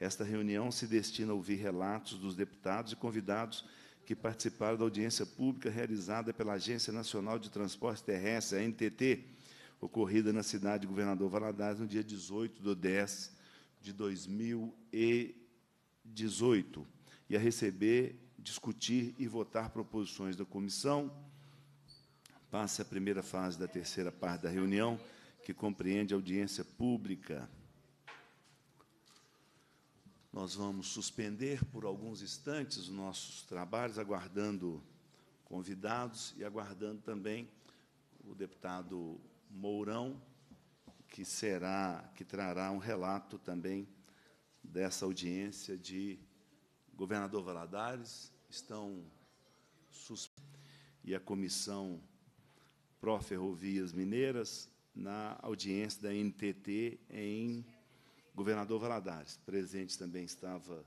Esta reunião se destina a ouvir relatos dos deputados e convidados que participaram da audiência pública realizada pela Agência Nacional de Transporte Terrestre, a NTT, ocorrida na cidade de Governador Valadares no dia 18 de 10 de 2018, e a receber, discutir e votar proposições da comissão. Passa a primeira fase da terceira parte da reunião, que compreende a audiência pública nós vamos suspender por alguns instantes os nossos trabalhos, aguardando convidados e aguardando também o deputado Mourão, que será, que trará um relato também dessa audiência de governador Valadares, estão e a comissão Pró Ferrovias Mineiras na audiência da NTT em governador Valadares. Presente também estava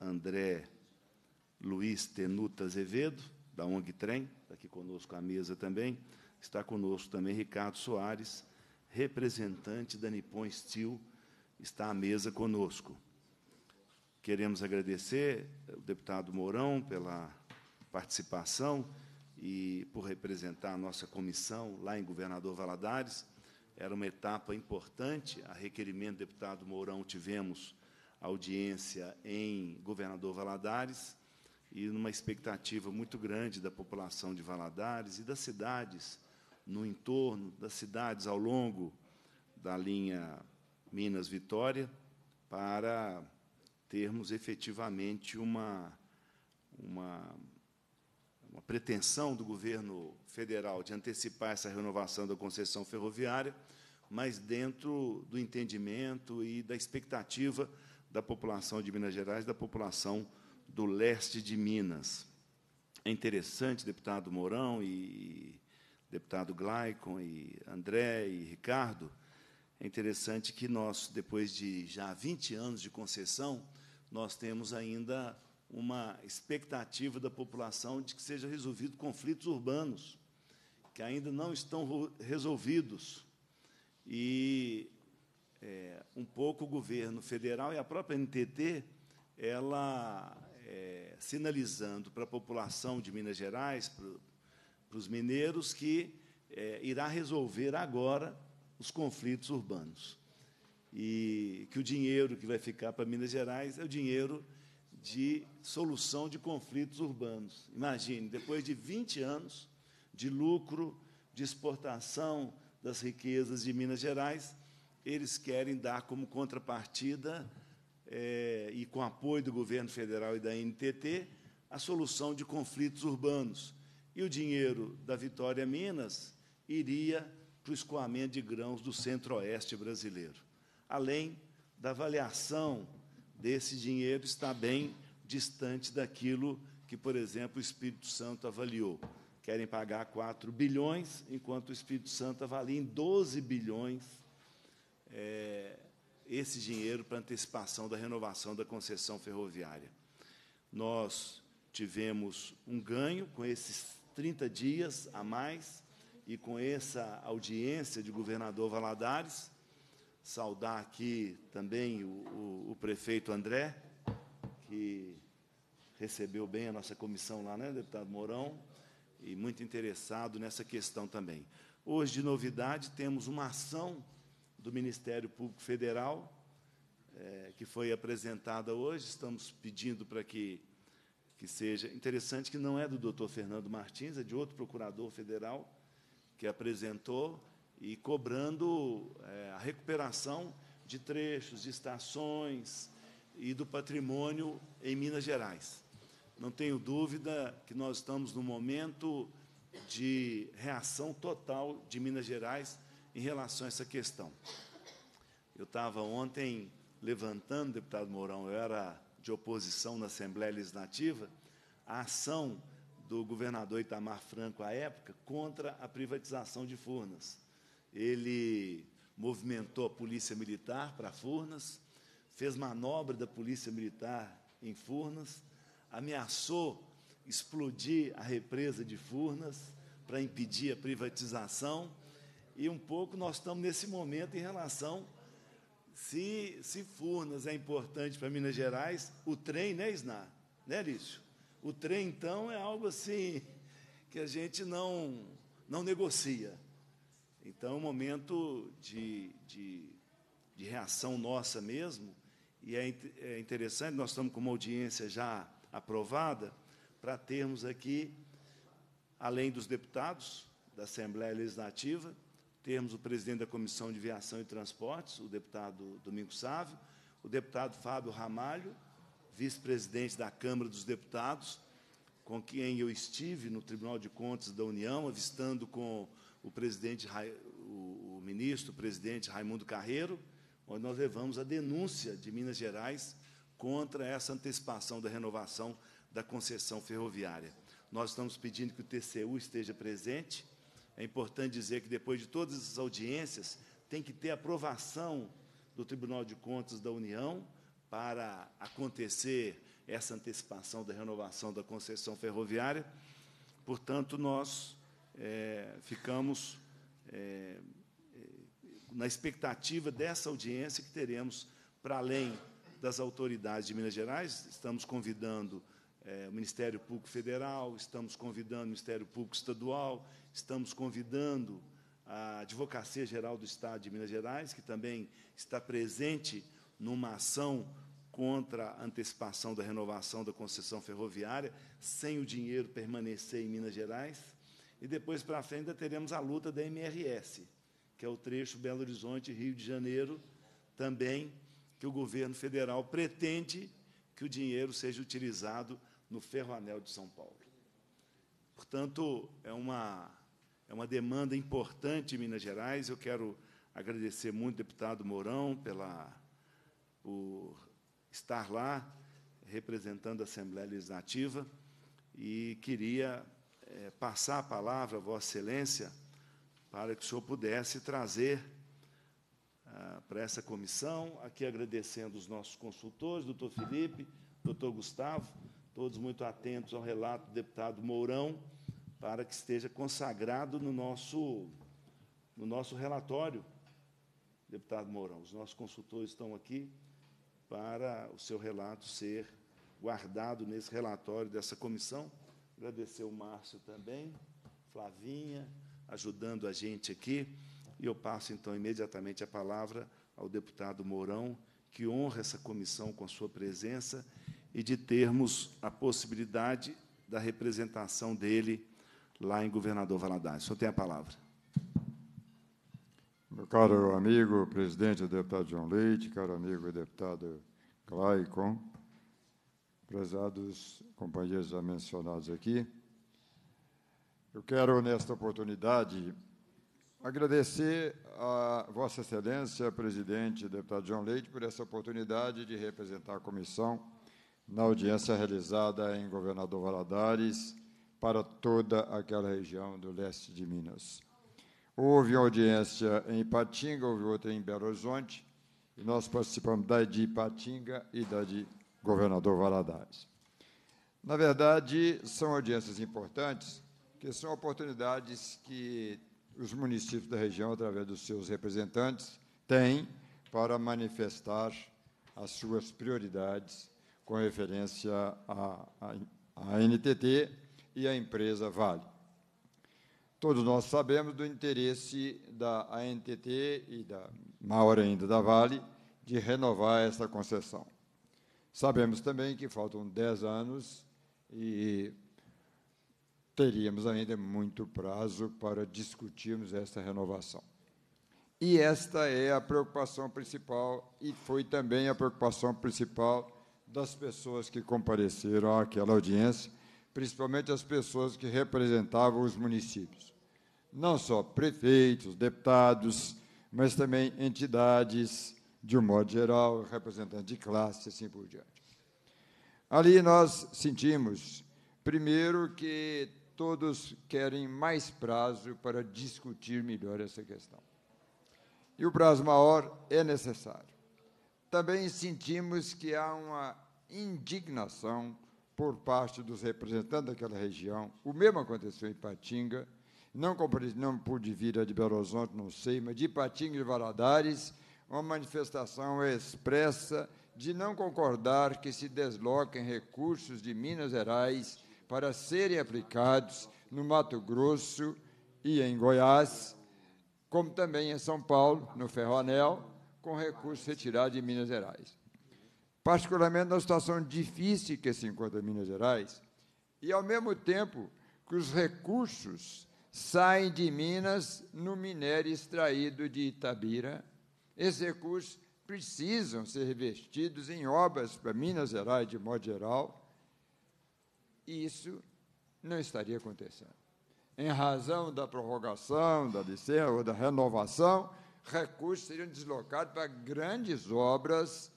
André Luiz Tenuta Azevedo, da ONG Trem, está aqui conosco à mesa também. Está conosco também Ricardo Soares, representante da Nippon Steel, está à mesa conosco. Queremos agradecer ao deputado Mourão pela participação e por representar a nossa comissão lá em Governador Valadares era uma etapa importante. A requerimento do deputado Mourão, tivemos audiência em Governador Valadares e numa expectativa muito grande da população de Valadares e das cidades no entorno, das cidades ao longo da linha Minas-Vitória, para termos efetivamente uma, uma, uma pretensão do governo federal de antecipar essa renovação da concessão ferroviária mas dentro do entendimento e da expectativa da população de Minas Gerais, da população do leste de Minas. É interessante, deputado Mourão e deputado Glaicon e André e Ricardo, é interessante que nós, depois de já 20 anos de concessão, nós temos ainda uma expectativa da população de que sejam resolvidos conflitos urbanos, que ainda não estão resolvidos. E é, um pouco o governo federal e a própria NTT, ela é, sinalizando para a população de Minas Gerais, para os mineiros, que é, irá resolver agora os conflitos urbanos. E que o dinheiro que vai ficar para Minas Gerais é o dinheiro de solução de conflitos urbanos. Imagine, depois de 20 anos de lucro, de exportação, das riquezas de Minas Gerais, eles querem dar como contrapartida, é, e com apoio do governo federal e da NTT, a solução de conflitos urbanos. E o dinheiro da Vitória Minas iria para o escoamento de grãos do centro-oeste brasileiro. Além da avaliação desse dinheiro está bem distante daquilo que, por exemplo, o Espírito Santo avaliou querem pagar 4 bilhões, enquanto o Espírito Santo avalia em 12 bilhões é, esse dinheiro para antecipação da renovação da concessão ferroviária. Nós tivemos um ganho com esses 30 dias a mais e com essa audiência de governador Valadares. Saudar aqui também o, o, o prefeito André, que recebeu bem a nossa comissão lá, né, deputado Mourão? e muito interessado nessa questão também. Hoje, de novidade, temos uma ação do Ministério Público Federal, é, que foi apresentada hoje. Estamos pedindo para que, que seja. Interessante que não é do doutor Fernando Martins, é de outro procurador federal que apresentou e cobrando é, a recuperação de trechos, de estações e do patrimônio em Minas Gerais não tenho dúvida que nós estamos num momento de reação total de Minas Gerais em relação a essa questão. Eu estava ontem levantando, deputado Mourão, eu era de oposição na Assembleia Legislativa, a ação do governador Itamar Franco à época contra a privatização de Furnas. Ele movimentou a Polícia Militar para Furnas, fez manobra da Polícia Militar em Furnas, ameaçou explodir a represa de Furnas para impedir a privatização. E um pouco nós estamos nesse momento em relação se, se Furnas é importante para Minas Gerais, o trem, né, Isná? Né, Lício? O trem, então, é algo assim que a gente não, não negocia. Então, é um momento de, de, de reação nossa mesmo, e é, é interessante, nós estamos com uma audiência já aprovada, para termos aqui, além dos deputados da Assembleia Legislativa, termos o presidente da Comissão de Viação e Transportes, o deputado Domingos Sávio, o deputado Fábio Ramalho, vice-presidente da Câmara dos Deputados, com quem eu estive no Tribunal de Contas da União, avistando com o presidente, o ministro, o presidente Raimundo Carreiro, onde nós levamos a denúncia de Minas Gerais contra essa antecipação da renovação da concessão ferroviária. Nós estamos pedindo que o TCU esteja presente. É importante dizer que, depois de todas as audiências, tem que ter aprovação do Tribunal de Contas da União para acontecer essa antecipação da renovação da concessão ferroviária. Portanto, nós é, ficamos é, na expectativa dessa audiência que teremos, para além das autoridades de Minas Gerais, estamos convidando é, o Ministério Público Federal, estamos convidando o Ministério Público Estadual, estamos convidando a Advocacia Geral do Estado de Minas Gerais, que também está presente numa ação contra a antecipação da renovação da concessão ferroviária, sem o dinheiro permanecer em Minas Gerais. E depois para frente ainda teremos a luta da MRS, que é o trecho Belo Horizonte-Rio de Janeiro, também que o governo federal pretende que o dinheiro seja utilizado no ferroanel de São Paulo. Portanto, é uma, é uma demanda importante em Minas Gerais. Eu quero agradecer muito, deputado Mourão, pela, por estar lá representando a Assembleia Legislativa e queria é, passar a palavra, Vossa Excelência, para que o senhor pudesse trazer ah, para essa comissão. Aqui agradecendo os nossos consultores, doutor Felipe, doutor Gustavo, todos muito atentos ao relato do deputado Mourão, para que esteja consagrado no nosso, no nosso relatório, deputado Mourão. Os nossos consultores estão aqui para o seu relato ser guardado nesse relatório dessa comissão. Agradecer o Márcio também, Flavinha, ajudando a gente aqui. E eu passo, então, imediatamente a palavra ao deputado Mourão, que honra essa comissão com a sua presença e de termos a possibilidade da representação dele lá em Governador Valadares. O senhor tem a palavra. Meu caro amigo presidente, deputado João Leite, caro amigo deputado Glaicon, prezados companheiros já mencionados aqui, eu quero, nesta oportunidade, Agradecer a Vossa Excelência, presidente, deputado João Leite, por essa oportunidade de representar a comissão na audiência realizada em Governador Valadares para toda aquela região do leste de Minas. Houve uma audiência em Ipatinga, houve outra em Belo Horizonte, e nós participamos da de Ipatinga e da de Governador Valadares. Na verdade, são audiências importantes, que são oportunidades que os municípios da região, através dos seus representantes, têm para manifestar as suas prioridades com referência à, à, NTT e à empresa Vale. Todos nós sabemos do interesse da ANTT e, da maior ainda, da Vale, de renovar essa concessão. Sabemos também que faltam 10 anos e teríamos ainda muito prazo para discutirmos esta renovação. E esta é a preocupação principal e foi também a preocupação principal das pessoas que compareceram àquela audiência, principalmente as pessoas que representavam os municípios. Não só prefeitos, deputados, mas também entidades, de um modo geral, representantes de classe, assim por diante. Ali nós sentimos, primeiro, que todos querem mais prazo para discutir melhor essa questão. E o prazo maior é necessário. Também sentimos que há uma indignação por parte dos representantes daquela região. O mesmo aconteceu em Patinga. Não, não pude vir a de Belo Horizonte, não sei, mas de Ipatinga e de Valadares, uma manifestação expressa de não concordar que se desloquem recursos de Minas Gerais para serem aplicados no Mato Grosso e em Goiás, como também em São Paulo, no Ferroanel, com recursos retirados de Minas Gerais. Particularmente na situação difícil que se encontra em Minas Gerais, e ao mesmo tempo que os recursos saem de Minas no minério extraído de Itabira, esses recursos precisam ser revestidos em obras para Minas Gerais, de modo geral, isso não estaria acontecendo. Em razão da prorrogação, da licença ou da renovação, recursos seriam deslocados para grandes obras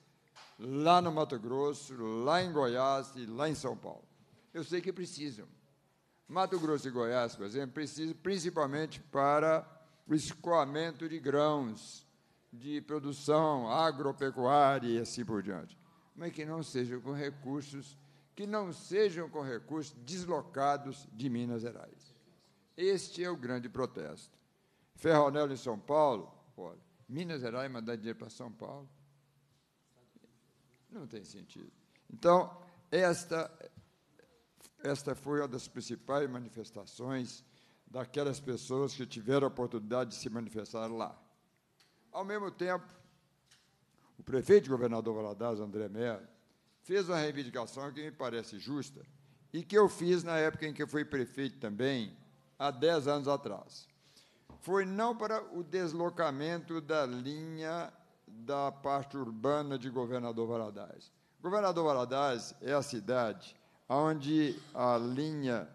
lá no Mato Grosso, lá em Goiás e lá em São Paulo. Eu sei que precisam. Mato Grosso e Goiás, por exemplo, precisam principalmente para o escoamento de grãos, de produção agropecuária e assim por diante. Mas que não sejam com recursos que não sejam com recursos deslocados de Minas Gerais. Este é o grande protesto. Ferronel em São Paulo, olha, Minas Gerais mandar dinheiro para São Paulo. Não tem sentido. Então, esta, esta foi uma das principais manifestações daquelas pessoas que tiveram a oportunidade de se manifestar lá. Ao mesmo tempo, o prefeito e governador Valadares, André Melo, fez uma reivindicação que me parece justa e que eu fiz na época em que eu fui prefeito também, há 10 anos atrás. Foi não para o deslocamento da linha da parte urbana de Governador Valadares. Governador Valadares é a cidade onde a linha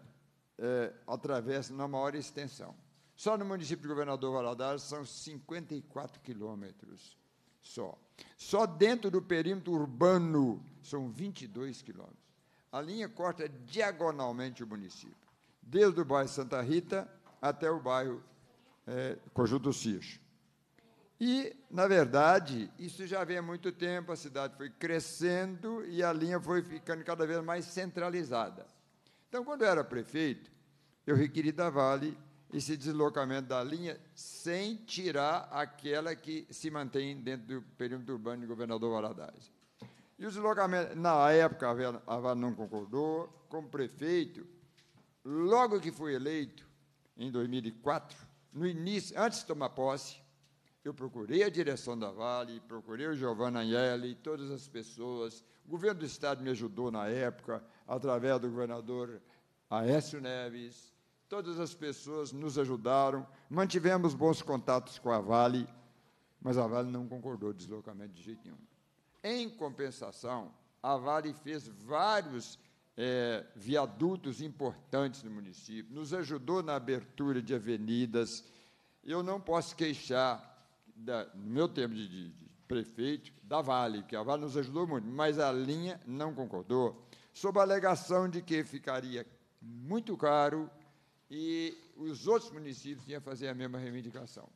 é, atravessa na maior extensão. Só no município de Governador Valadares são 54 quilômetros só. Só dentro do perímetro urbano são 22 quilômetros. A linha corta diagonalmente o município, desde o bairro Santa Rita até o bairro é, Conjunto do E, na verdade, isso já vem há muito tempo, a cidade foi crescendo e a linha foi ficando cada vez mais centralizada. Então, quando eu era prefeito, eu requeri da Vale esse deslocamento da linha sem tirar aquela que se mantém dentro do perímetro urbano de governador Valadares. E o deslocamento, na época, a Vale não concordou, como prefeito, logo que fui eleito, em 2004, no início, antes de tomar posse, eu procurei a direção da Vale, procurei o Giovanna Anhele, todas as pessoas. O governo do Estado me ajudou na época, através do governador Aécio Neves, Todas as pessoas nos ajudaram, mantivemos bons contatos com a Vale, mas a Vale não concordou deslocamento de jeito nenhum. Em compensação, a Vale fez vários é, viadutos importantes no município, nos ajudou na abertura de avenidas. Eu não posso queixar, da, no meu tempo de, de, de, prefeito, da Vale, porque a Vale nos ajudou muito, mas a linha não concordou, sob a alegação de que ficaria muito caro e os outros municípios iam fazer a mesma reivindicação,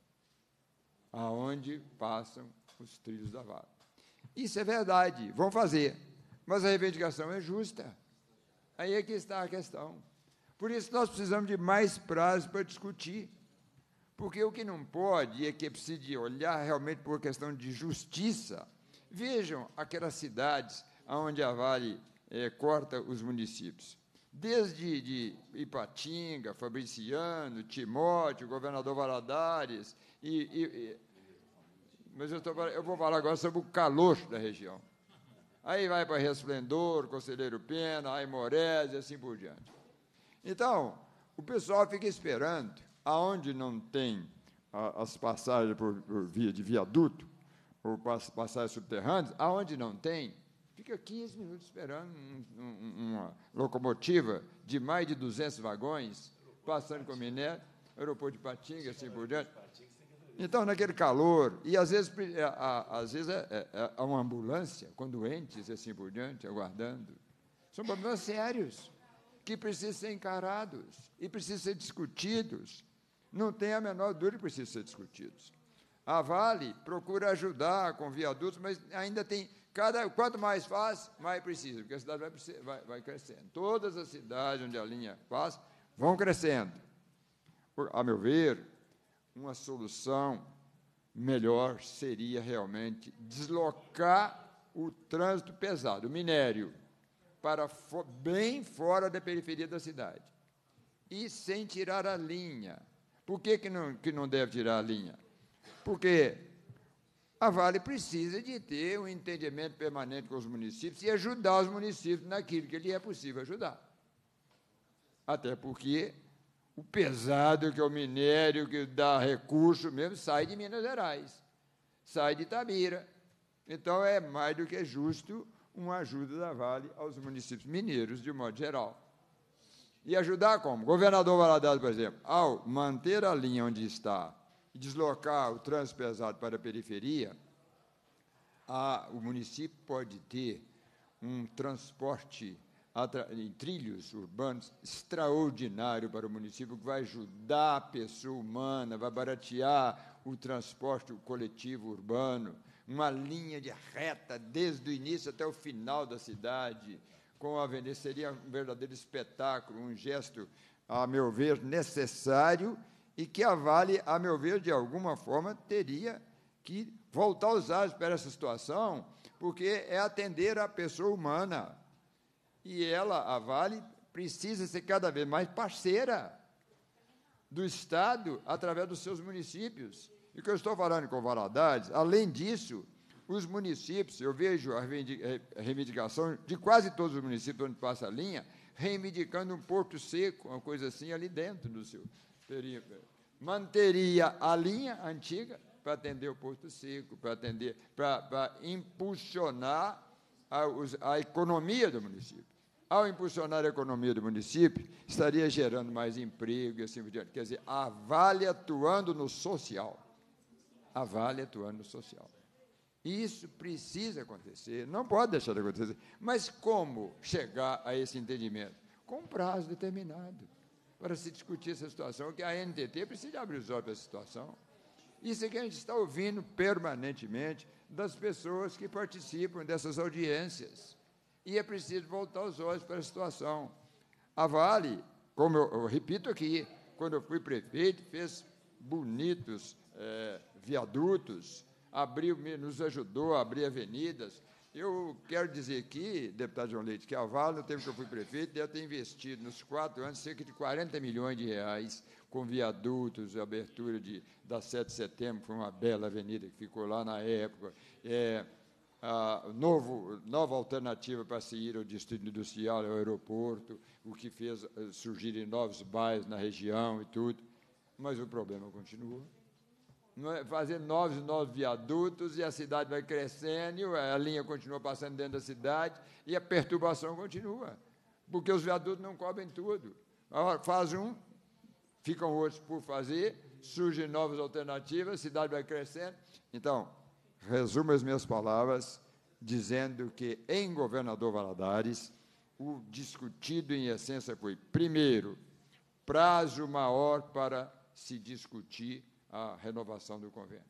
aonde passam os trilhos da vara. Isso é verdade, vão fazer, mas a reivindicação é justa. Aí é que está a questão. Por isso nós precisamos de mais prazo para discutir. Porque o que não pode é que precise olhar realmente por questão de justiça. Vejam aquelas cidades onde a Vale é, corta os municípios desde de Ipatinga, Fabriciano, Timóteo, governador Valadares, e, e, e mas eu, tô, eu, vou falar agora sobre o calor da região. Aí vai para Resplendor, Conselheiro Pena, Aimorés e assim por diante. Então, o pessoal fica esperando, aonde não tem a, as passagens por, por via de viaduto, ou passagens subterrâneas, aonde não tem, fica 15 minutos esperando um, um, uma locomotiva de mais de 200 vagões, passando com minério, aeroporto de Patinga, assim por diante. Então, naquele calor, e às vezes, às vezes é, é, é uma ambulância com doentes, assim por diante, aguardando. São problemas sérios que precisam ser encarados e precisam ser discutidos. Não tem a menor dúvida que precisam ser discutidos. A Vale procura ajudar com viadutos, mas ainda tem Cada, quanto mais faz, mais precisa, porque a cidade vai, vai, vai crescendo. Todas as cidades onde a linha faz vão crescendo. Por, a meu ver, uma solução melhor seria realmente deslocar o trânsito pesado, o minério, para fo bem fora da periferia da cidade. E sem tirar a linha. Por que, que, não, que não deve tirar a linha? Porque a Vale precisa de ter um entendimento permanente com os municípios e ajudar os municípios naquilo que lhe é possível ajudar. Até porque o pesado que é o minério, que dá recurso mesmo, sai de Minas Gerais, sai de Itabira. Então, é mais do que justo uma ajuda da Vale aos municípios mineiros, de um modo geral. E ajudar como? Governador Valadares, por exemplo, ao manter a linha onde está deslocar o trânsito pesado para a periferia, a, o município pode ter um transporte em trilhos urbanos extraordinário para o município, que vai ajudar a pessoa humana, vai baratear o transporte coletivo urbano, uma linha de reta desde o início até o final da cidade, com a avenida. Seria um verdadeiro espetáculo, um gesto, a meu ver, necessário e que a Vale, a meu ver, de alguma forma, teria que voltar os olhos para essa situação, porque é atender a pessoa humana. E ela, a Vale, precisa ser cada vez mais parceira do Estado através dos seus municípios. E o que eu estou falando com Valadares, além disso, os municípios, eu vejo a reivindicação de quase todos os municípios onde passa a linha, reivindicando um porto seco, uma coisa assim, ali dentro do seu, teria, manteria a linha antiga para atender o posto seco, para atender, para impulsionar a, a economia do município ao impulsionar a economia do município, estaria gerando mais emprego e assim por diante. Quer dizer, a Vale atuando no social. A Vale atuando no social. Isso precisa acontecer, não pode deixar de acontecer. Mas como chegar a esse entendimento? Com prazo determinado para se discutir essa situação, que a NTT precisa abrir os olhos para essa situação. Isso é que a gente está ouvindo permanentemente das pessoas que participam dessas audiências. E é preciso voltar os olhos para a situação. A Vale, como eu, eu repito aqui, quando eu fui prefeito, fez bonitos é, viadutos, abriu, nos ajudou a abrir avenidas, eu quero dizer aqui, deputado João Leite, que a Vale, no tempo que eu fui prefeito, deve ter investido nos quatro anos cerca de 40 milhões de reais com viadutos, abertura de, da 7 de setembro, foi uma bela avenida que ficou lá na época. É, a novo, nova alternativa para se ir ao distrito industrial, ao é aeroporto, o que fez eh, surgirem novos bairros na região e tudo. Mas o problema continua. É? fazer novos novos viadutos e a cidade vai crescendo, a linha continua passando dentro da cidade e a perturbação continua, porque os viadutos não cobrem tudo. Agora, faz um, ficam outros por fazer, surgem novas alternativas, a cidade vai crescendo. Então, resumo as minhas palavras dizendo que em Governador Valadares o discutido em essência foi primeiro prazo maior para se discutir a renovação do convênio.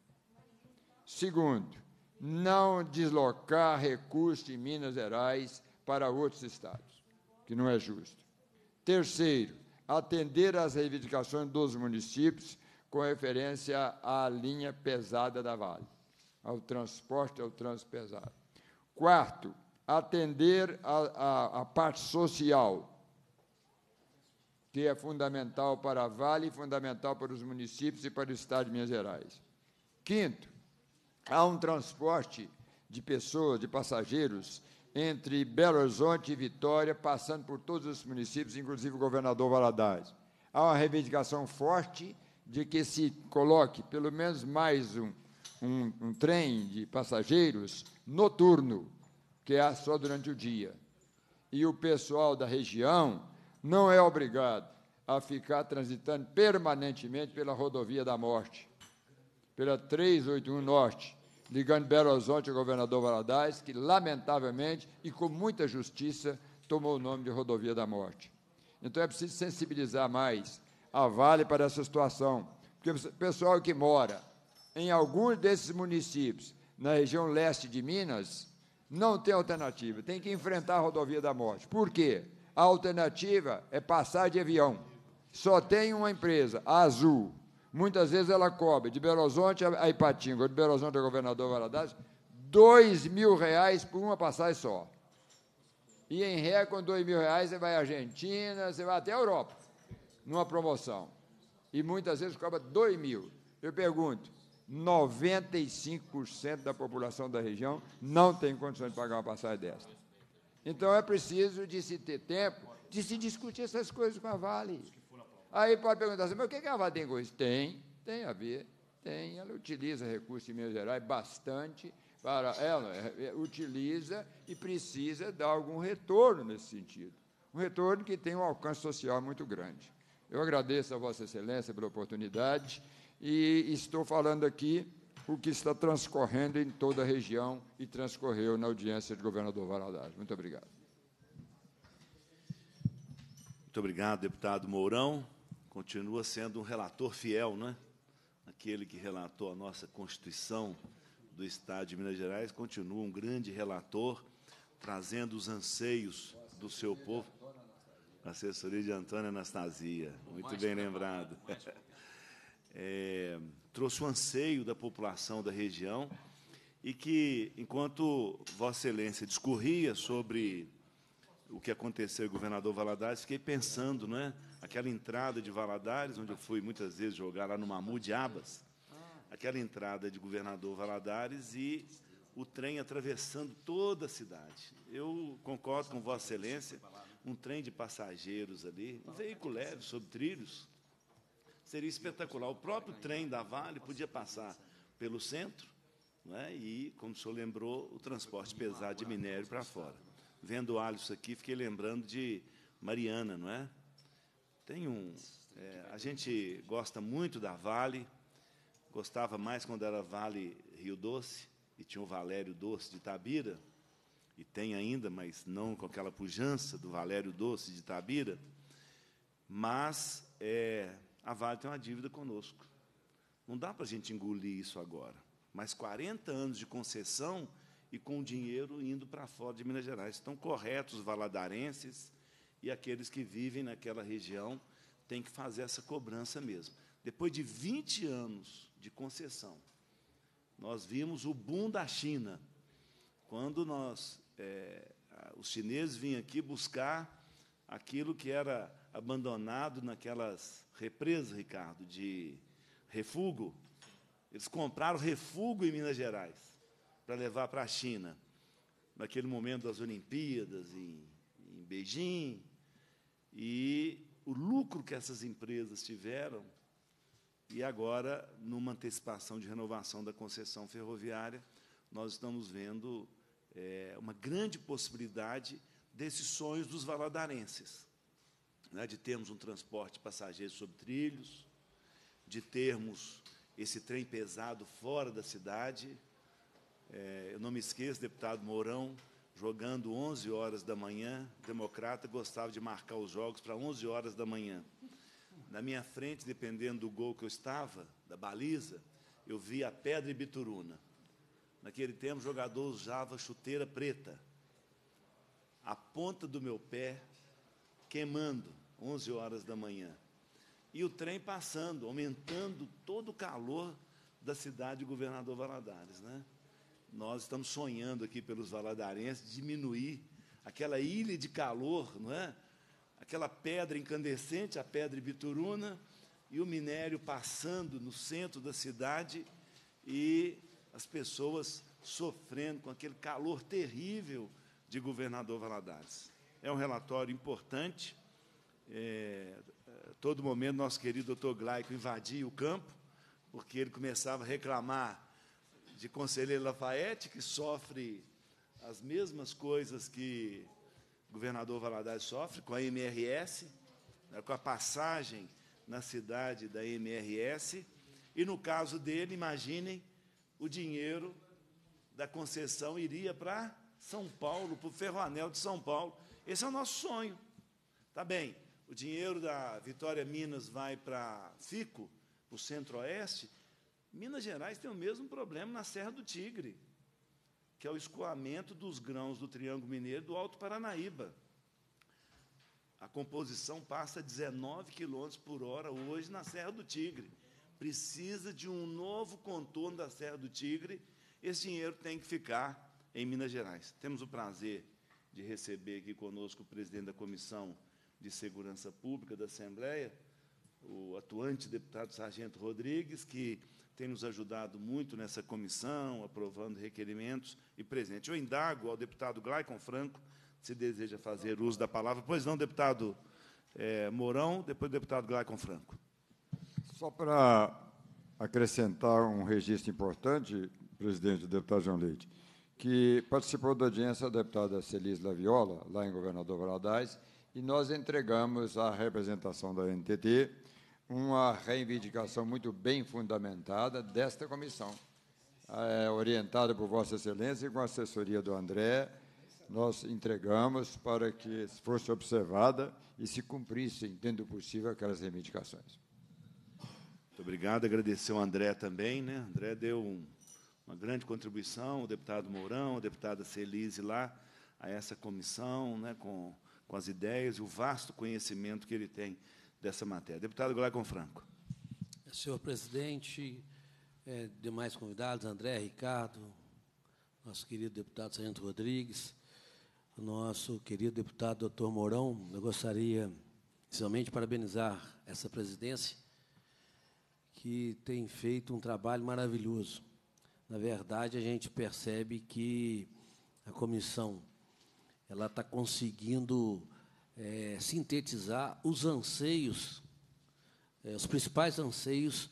Segundo, não deslocar recursos de Minas Gerais para outros estados, que não é justo. Terceiro, atender às reivindicações dos municípios com referência à linha pesada da Vale, ao transporte, ao transpesado. Quarto, atender à parte social é fundamental para a Vale, fundamental para os municípios e para o Estado de Minas Gerais. Quinto, há um transporte de pessoas, de passageiros, entre Belo Horizonte e Vitória, passando por todos os municípios, inclusive o governador Valadares. Há uma reivindicação forte de que se coloque pelo menos mais um, um, um trem de passageiros noturno, que é só durante o dia. E o pessoal da região não é obrigado a ficar transitando permanentemente pela rodovia da morte, pela 381 Norte, ligando Belo Horizonte ao governador Valadares, que lamentavelmente e com muita justiça tomou o nome de rodovia da morte. Então é preciso sensibilizar mais a Vale para essa situação, porque o pessoal que mora em algum desses municípios na região leste de Minas não tem alternativa, tem que enfrentar a rodovia da morte. Por quê? a alternativa é passar de avião. Só tem uma empresa, a Azul. Muitas vezes ela cobre de Belo Horizonte a Ipatinga, de Belo Horizonte a Governador Valadares, dois mil reais por uma passagem só. E em ré, com dois mil reais, você vai à Argentina, você vai até a Europa, numa promoção. E muitas vezes cobra dois mil. Eu pergunto, 95% da população da região não tem condições de pagar uma passagem dessa. Então é preciso de se ter tempo de se discutir essas coisas com a Vale. Aí pode perguntar assim, mas o que, a Vale tem com isso? Tem, tem a ver, tem. Ela utiliza recursos de Minas Gerais bastante para ela, é, é, utiliza e precisa dar algum retorno nesse sentido. Um retorno que tem um alcance social muito grande. Eu agradeço a Vossa Excelência pela oportunidade e estou falando aqui o que está transcorrendo em toda a região e transcorreu na audiência de governador Valadares. Muito obrigado. Muito obrigado, deputado Mourão. Continua sendo um relator fiel, né? Aquele que relatou a nossa Constituição do Estado de Minas Gerais, continua um grande relator, trazendo os anseios do seu povo. Assessoria de Antônia Anastasia. Muito bem lembrado. mais é, trouxe o anseio da população da região e que, enquanto Vossa Excelência discorria sobre o que aconteceu em Governador Valadares, fiquei pensando, né? Aquela entrada de Valadares, onde eu fui muitas vezes jogar lá no Mamu de Abas, aquela entrada de Governador Valadares e o trem atravessando toda a cidade. Eu concordo com Vossa Excelência, um trem de passageiros ali, um veículo leve sobre trilhos, seria espetacular. O próprio trem da Vale podia passar pelo centro é? e, como o senhor lembrou, o transporte pesado de minério para fora. Vendo o Alisson aqui, fiquei lembrando de Mariana, não é? Tem um. É, a gente gosta muito da Vale, gostava mais quando era Vale Rio Doce, e tinha o Valério Doce de Tabira. e tem ainda, mas não com aquela pujança do Valério Doce de Tabira. Mas é, a Vale tem uma dívida conosco. Não dá para a gente engolir isso agora. Mas 40 anos de concessão e com o dinheiro indo para fora de Minas Gerais. Estão corretos os valadarenses e aqueles que vivem naquela região têm que fazer essa cobrança mesmo. Depois de 20 anos de concessão, nós vimos o boom da China. Quando nós, é, os chineses vinham aqui buscar aquilo que era abandonado naquelas represas, Ricardo, de refúgio. Eles compraram refúgio em Minas Gerais para levar para a China. Naquele momento das Olimpíadas, em, em Beijing. E o lucro que essas empresas tiveram, e agora, numa antecipação de renovação da concessão ferroviária, nós estamos vendo é, uma grande possibilidade desses sonhos dos valadarenses né, de termos um transporte passageiros sobre trilhos, de termos esse trem pesado fora da cidade. É, eu não me esqueço, deputado Mourão, jogando 11 horas da manhã, democrata gostava de marcar os jogos para 11 horas da manhã. Na minha frente, dependendo do gol que eu estava, da baliza, eu via a pedra e bituruna. Naquele tempo, o jogador usava chuteira preta. A ponta do meu pé queimando. 11 horas da manhã. E o trem passando, aumentando todo o calor da cidade de Governador Valadares. Né? Nós estamos sonhando aqui pelos valadarenses diminuir aquela ilha de calor, não é? aquela pedra incandescente, a pedra bituruna, e o minério passando no centro da cidade e as pessoas sofrendo com aquele calor terrível de Governador Valadares. É um relatório importante é, é, todo momento, nosso querido doutor Glaico invadia o campo, porque ele começava a reclamar de conselheiro Lafayette, que sofre as mesmas coisas que o governador Valadares sofre, com a MRS, né, com a passagem na cidade da MRS. E, no caso dele, imaginem, o dinheiro da concessão iria para São Paulo, para o Ferroanel de São Paulo. Esse é o nosso sonho. Tá bem, o dinheiro da Vitória Minas vai para FICO, para o Centro-Oeste, Minas Gerais tem o mesmo problema na Serra do Tigre, que é o escoamento dos grãos do Triângulo Mineiro do Alto Paranaíba. A composição passa 19 km por hora hoje na Serra do Tigre. Precisa de um novo contorno da Serra do Tigre. Esse dinheiro tem que ficar em Minas Gerais. Temos o prazer de receber aqui conosco o presidente da comissão de Segurança Pública da Assembleia, o atuante deputado Sargento Rodrigues, que tem nos ajudado muito nessa comissão, aprovando requerimentos e presente. Eu indago ao deputado Glaicon Franco se deseja fazer uso da palavra. Pois não, deputado é, Mourão, depois deputado Glaicon Franco. Só para acrescentar um registro importante, presidente, deputado João Leite, que participou da audiência a deputada Celis Laviola, lá em Governador Valadares, e nós entregamos à representação da NTT uma reivindicação muito bem fundamentada desta comissão, é, orientada por Vossa Excelência e com a assessoria do André, nós entregamos para que fosse observada e se cumprissem, dentro do possível, aquelas reivindicações. Muito obrigado. Agradecer ao André também. Né? André deu um, uma grande contribuição, o deputado Mourão, a deputada Celise lá, a essa comissão, né, com com as ideias e o vasto conhecimento que ele tem dessa matéria. Deputado Glauco Franco. Senhor presidente, é, demais convidados, André, Ricardo, nosso querido deputado Sargento Rodrigues, nosso querido deputado doutor Mourão, eu gostaria, principalmente, parabenizar essa presidência, que tem feito um trabalho maravilhoso. Na verdade, a gente percebe que a comissão ela está conseguindo é, sintetizar os anseios, é, os principais anseios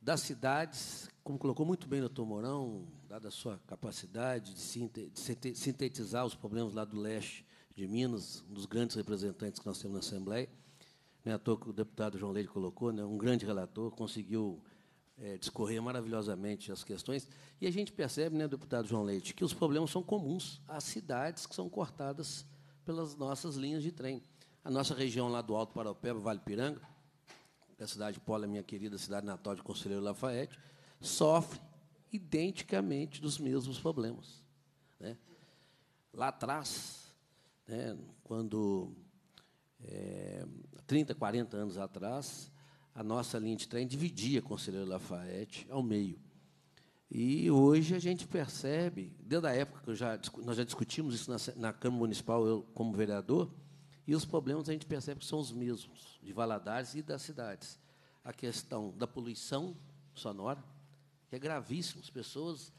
das cidades, como colocou muito bem o doutor Mourão, dada a sua capacidade de sintetizar os problemas lá do leste de Minas, um dos grandes representantes que nós temos na Assembleia, né, à toa que o deputado João Leite colocou, né, um grande relator, conseguiu é, discorrer maravilhosamente as questões. E a gente percebe, né, deputado João Leite, que os problemas são comuns às cidades que são cortadas pelas nossas linhas de trem. A nossa região lá do Alto Paraupeba, Vale Piranga, é a cidade de Pola, minha querida cidade natal de Conselheiro Lafayette, sofre identicamente dos mesmos problemas. Né? Lá atrás, né, quando é, 30, 40 anos atrás, a nossa linha de trem dividia Conselheiro Lafayette ao meio. E hoje a gente percebe, desde a época que já, nós já discutimos isso na, na, Câmara Municipal, eu como vereador, e os problemas a gente percebe que são os mesmos, de Valadares e das cidades. A questão da poluição sonora, que é gravíssima, as pessoas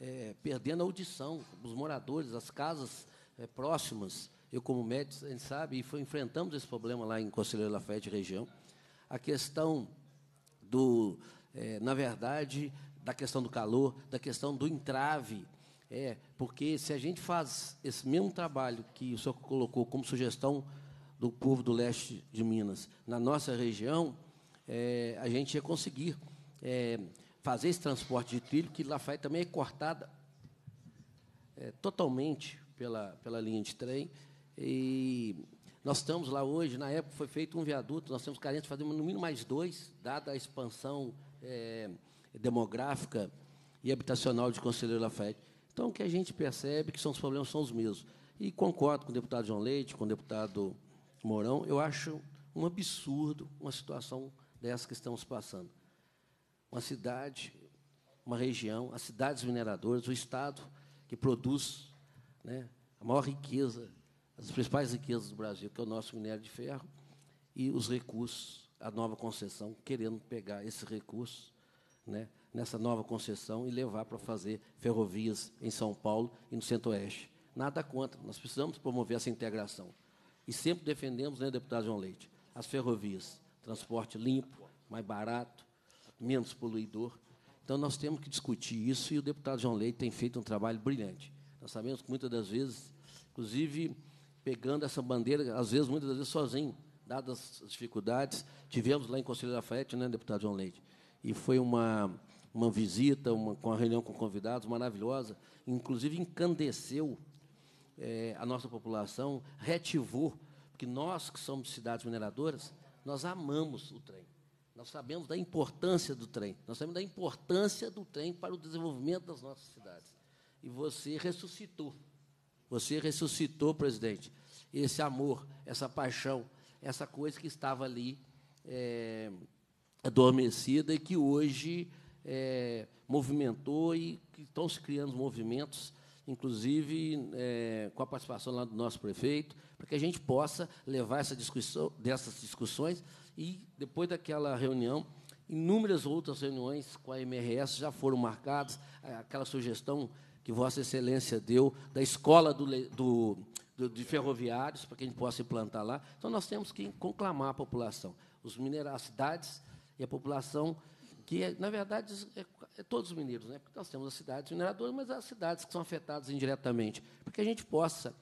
é, perdendo a audição, os moradores, as casas é, próximas. Eu, como médico, a gente sabe, e foi, enfrentamos esse problema lá em Conselheiro Lafayette, região a questão do, é, na verdade, da questão do calor, da questão do entrave. É, porque se a gente faz esse mesmo trabalho que o senhor colocou como sugestão do povo do leste de Minas na nossa região, é, a gente ia conseguir é, fazer esse transporte de trilho, que Lafayette também é cortada é, totalmente pela, pela linha de trem. E nós estamos lá hoje, na época foi feito um viaduto, nós temos carência de fazer no mínimo mais dois, dada a expansão é, demográfica e habitacional de Conselheiro Lafayette. Então, o que a gente percebe que são os problemas são os mesmos. E concordo com o deputado João Leite, com o deputado Mourão, eu acho um absurdo uma situação dessa que estamos passando. Uma cidade, uma região, as cidades mineradoras, o Estado que produz né, a maior riqueza as principais riquezas do Brasil, que é o nosso minério de ferro, e os recursos, a nova concessão, querendo pegar esse recurso né, nessa nova concessão e levar para fazer ferrovias em São Paulo e no Centro-Oeste. Nada contra, nós precisamos promover essa integração. E sempre defendemos, né, deputado João Leite, as ferrovias, transporte limpo, mais barato, menos poluidor. Então, nós temos que discutir isso e o deputado João Leite tem feito um trabalho brilhante. Nós sabemos que muitas das vezes, inclusive, pegando essa bandeira, às vezes, muitas vezes sozinho, dadas as dificuldades. Tivemos lá em Conselho Lafayette, né, deputado João Leite? E foi uma, uma visita, uma, a reunião com convidados maravilhosa, inclusive encandeceu é, eh, a nossa população, reativou, porque nós que somos cidades mineradoras, nós amamos o trem. Nós sabemos da importância do trem, nós sabemos da importância do trem para o desenvolvimento das nossas cidades. E você ressuscitou você ressuscitou, presidente, esse amor, essa paixão, essa coisa que estava ali é, adormecida e que hoje é, movimentou e estão se criando movimentos, inclusive é, com a participação lá do nosso prefeito, para que a gente possa levar essa discussão, dessas discussões e, depois daquela reunião, inúmeras outras reuniões com a MRS já foram marcadas, aquela sugestão que Vossa Excelência deu da escola do, do, do de ferroviários, para que a gente possa implantar lá. Então, nós temos que conclamar a população, os mineiros, as cidades e a população, que, é, na verdade, é, é, todos os mineiros, né? porque nós temos as cidades mineradoras, mas as cidades que são afetadas indiretamente, para que a gente possa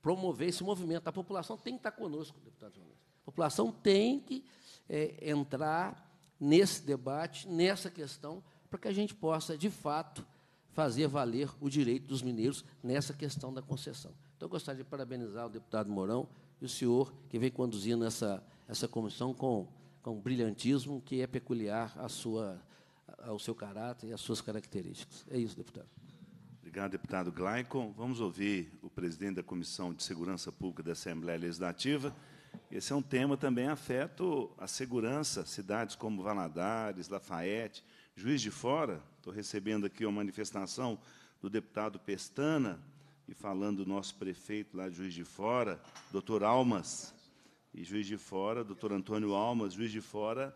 promover esse movimento. A população tem que estar conosco, deputado Jonas. A população tem que é, entrar nesse debate, nessa questão, para que a gente possa, de fato, fazer valer o direito dos mineiros nessa questão da concessão. Então, eu gostaria de parabenizar o deputado Mourão e o senhor que vem conduzindo essa, essa comissão com, com um brilhantismo que é peculiar sua, ao seu caráter e às suas características. É isso, deputado. Obrigado, deputado Glaicon. Vamos ouvir o presidente da Comissão de Segurança Pública da Assembleia Legislativa. Esse é um tema também afeto à segurança, cidades como Valadares, Lafayette, Juiz de Fora, estou recebendo aqui uma manifestação do deputado Pestana, e falando do nosso prefeito lá de Juiz de Fora, doutor Almas, e Juiz de Fora, doutor Antônio Almas, Juiz de Fora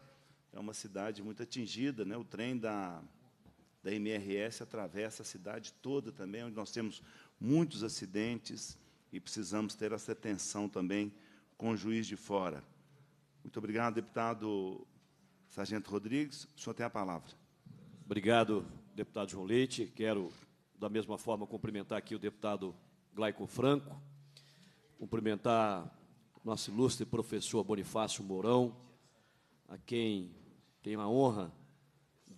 é uma cidade muito atingida, né? o trem da, da MRS atravessa a cidade toda também, onde nós temos muitos acidentes e precisamos ter essa atenção também com o juiz de fora. Muito obrigado, deputado Sargento Rodrigues. O senhor tem a palavra. Obrigado, deputado João Leite. Quero, da mesma forma, cumprimentar aqui o deputado Glaico Franco, cumprimentar nosso ilustre professor Bonifácio Mourão, a quem tenho a honra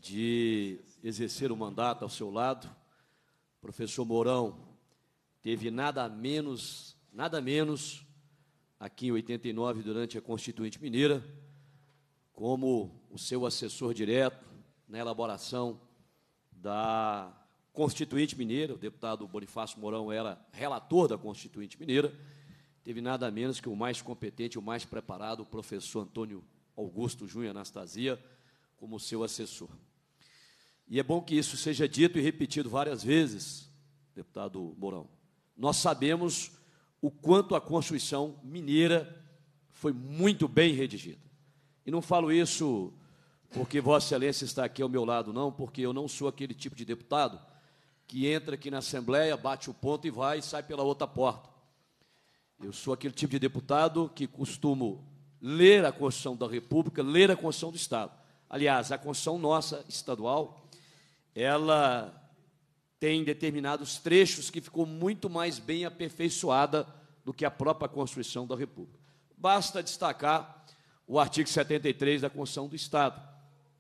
de exercer o mandato ao seu lado. O professor Mourão teve nada menos, nada menos, aqui em 89, durante a Constituinte Mineira, como o seu assessor direto, na elaboração da Constituinte Mineira, o deputado Bonifácio Mourão era relator da Constituinte Mineira, teve nada menos que o mais competente, o mais preparado, o professor Antônio Augusto Júnior Anastasia, como seu assessor. E é bom que isso seja dito e repetido várias vezes, deputado Mourão. Nós sabemos o quanto a Constituição mineira foi muito bem redigida. E não falo isso porque Vossa Excelência está aqui ao meu lado, não, porque eu não sou aquele tipo de deputado que entra aqui na Assembleia, bate o ponto e vai e sai pela outra porta. Eu sou aquele tipo de deputado que costumo ler a Constituição da República, ler a Constituição do Estado. Aliás, a Constituição nossa estadual, ela tem determinados trechos que ficou muito mais bem aperfeiçoada do que a própria Constituição da República. Basta destacar o artigo 73 da Constituição do Estado,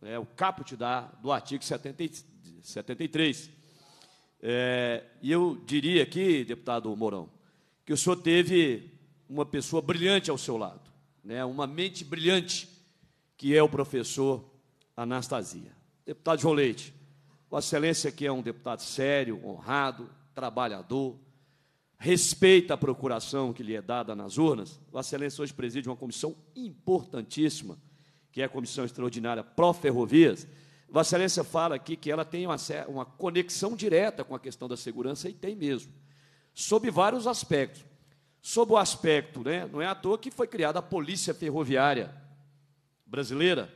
é o caput da, do artigo 70, 73. É, e eu diria aqui, deputado Mourão, que o senhor teve uma pessoa brilhante ao seu lado, né, uma mente brilhante, que é o professor Anastasia. Deputado João Leite, Vossa Excelência que é um deputado sério, honrado, trabalhador, respeita a procuração que lhe é dada nas urnas. Vossa Excelência hoje preside uma comissão importantíssima que é a Comissão Extraordinária Pró-Ferrovias, Vossa Excelência fala aqui que ela tem uma, uma conexão direta com a questão da segurança, e tem mesmo, sob vários aspectos. Sob o aspecto, né, não é à toa que foi criada a Polícia Ferroviária Brasileira,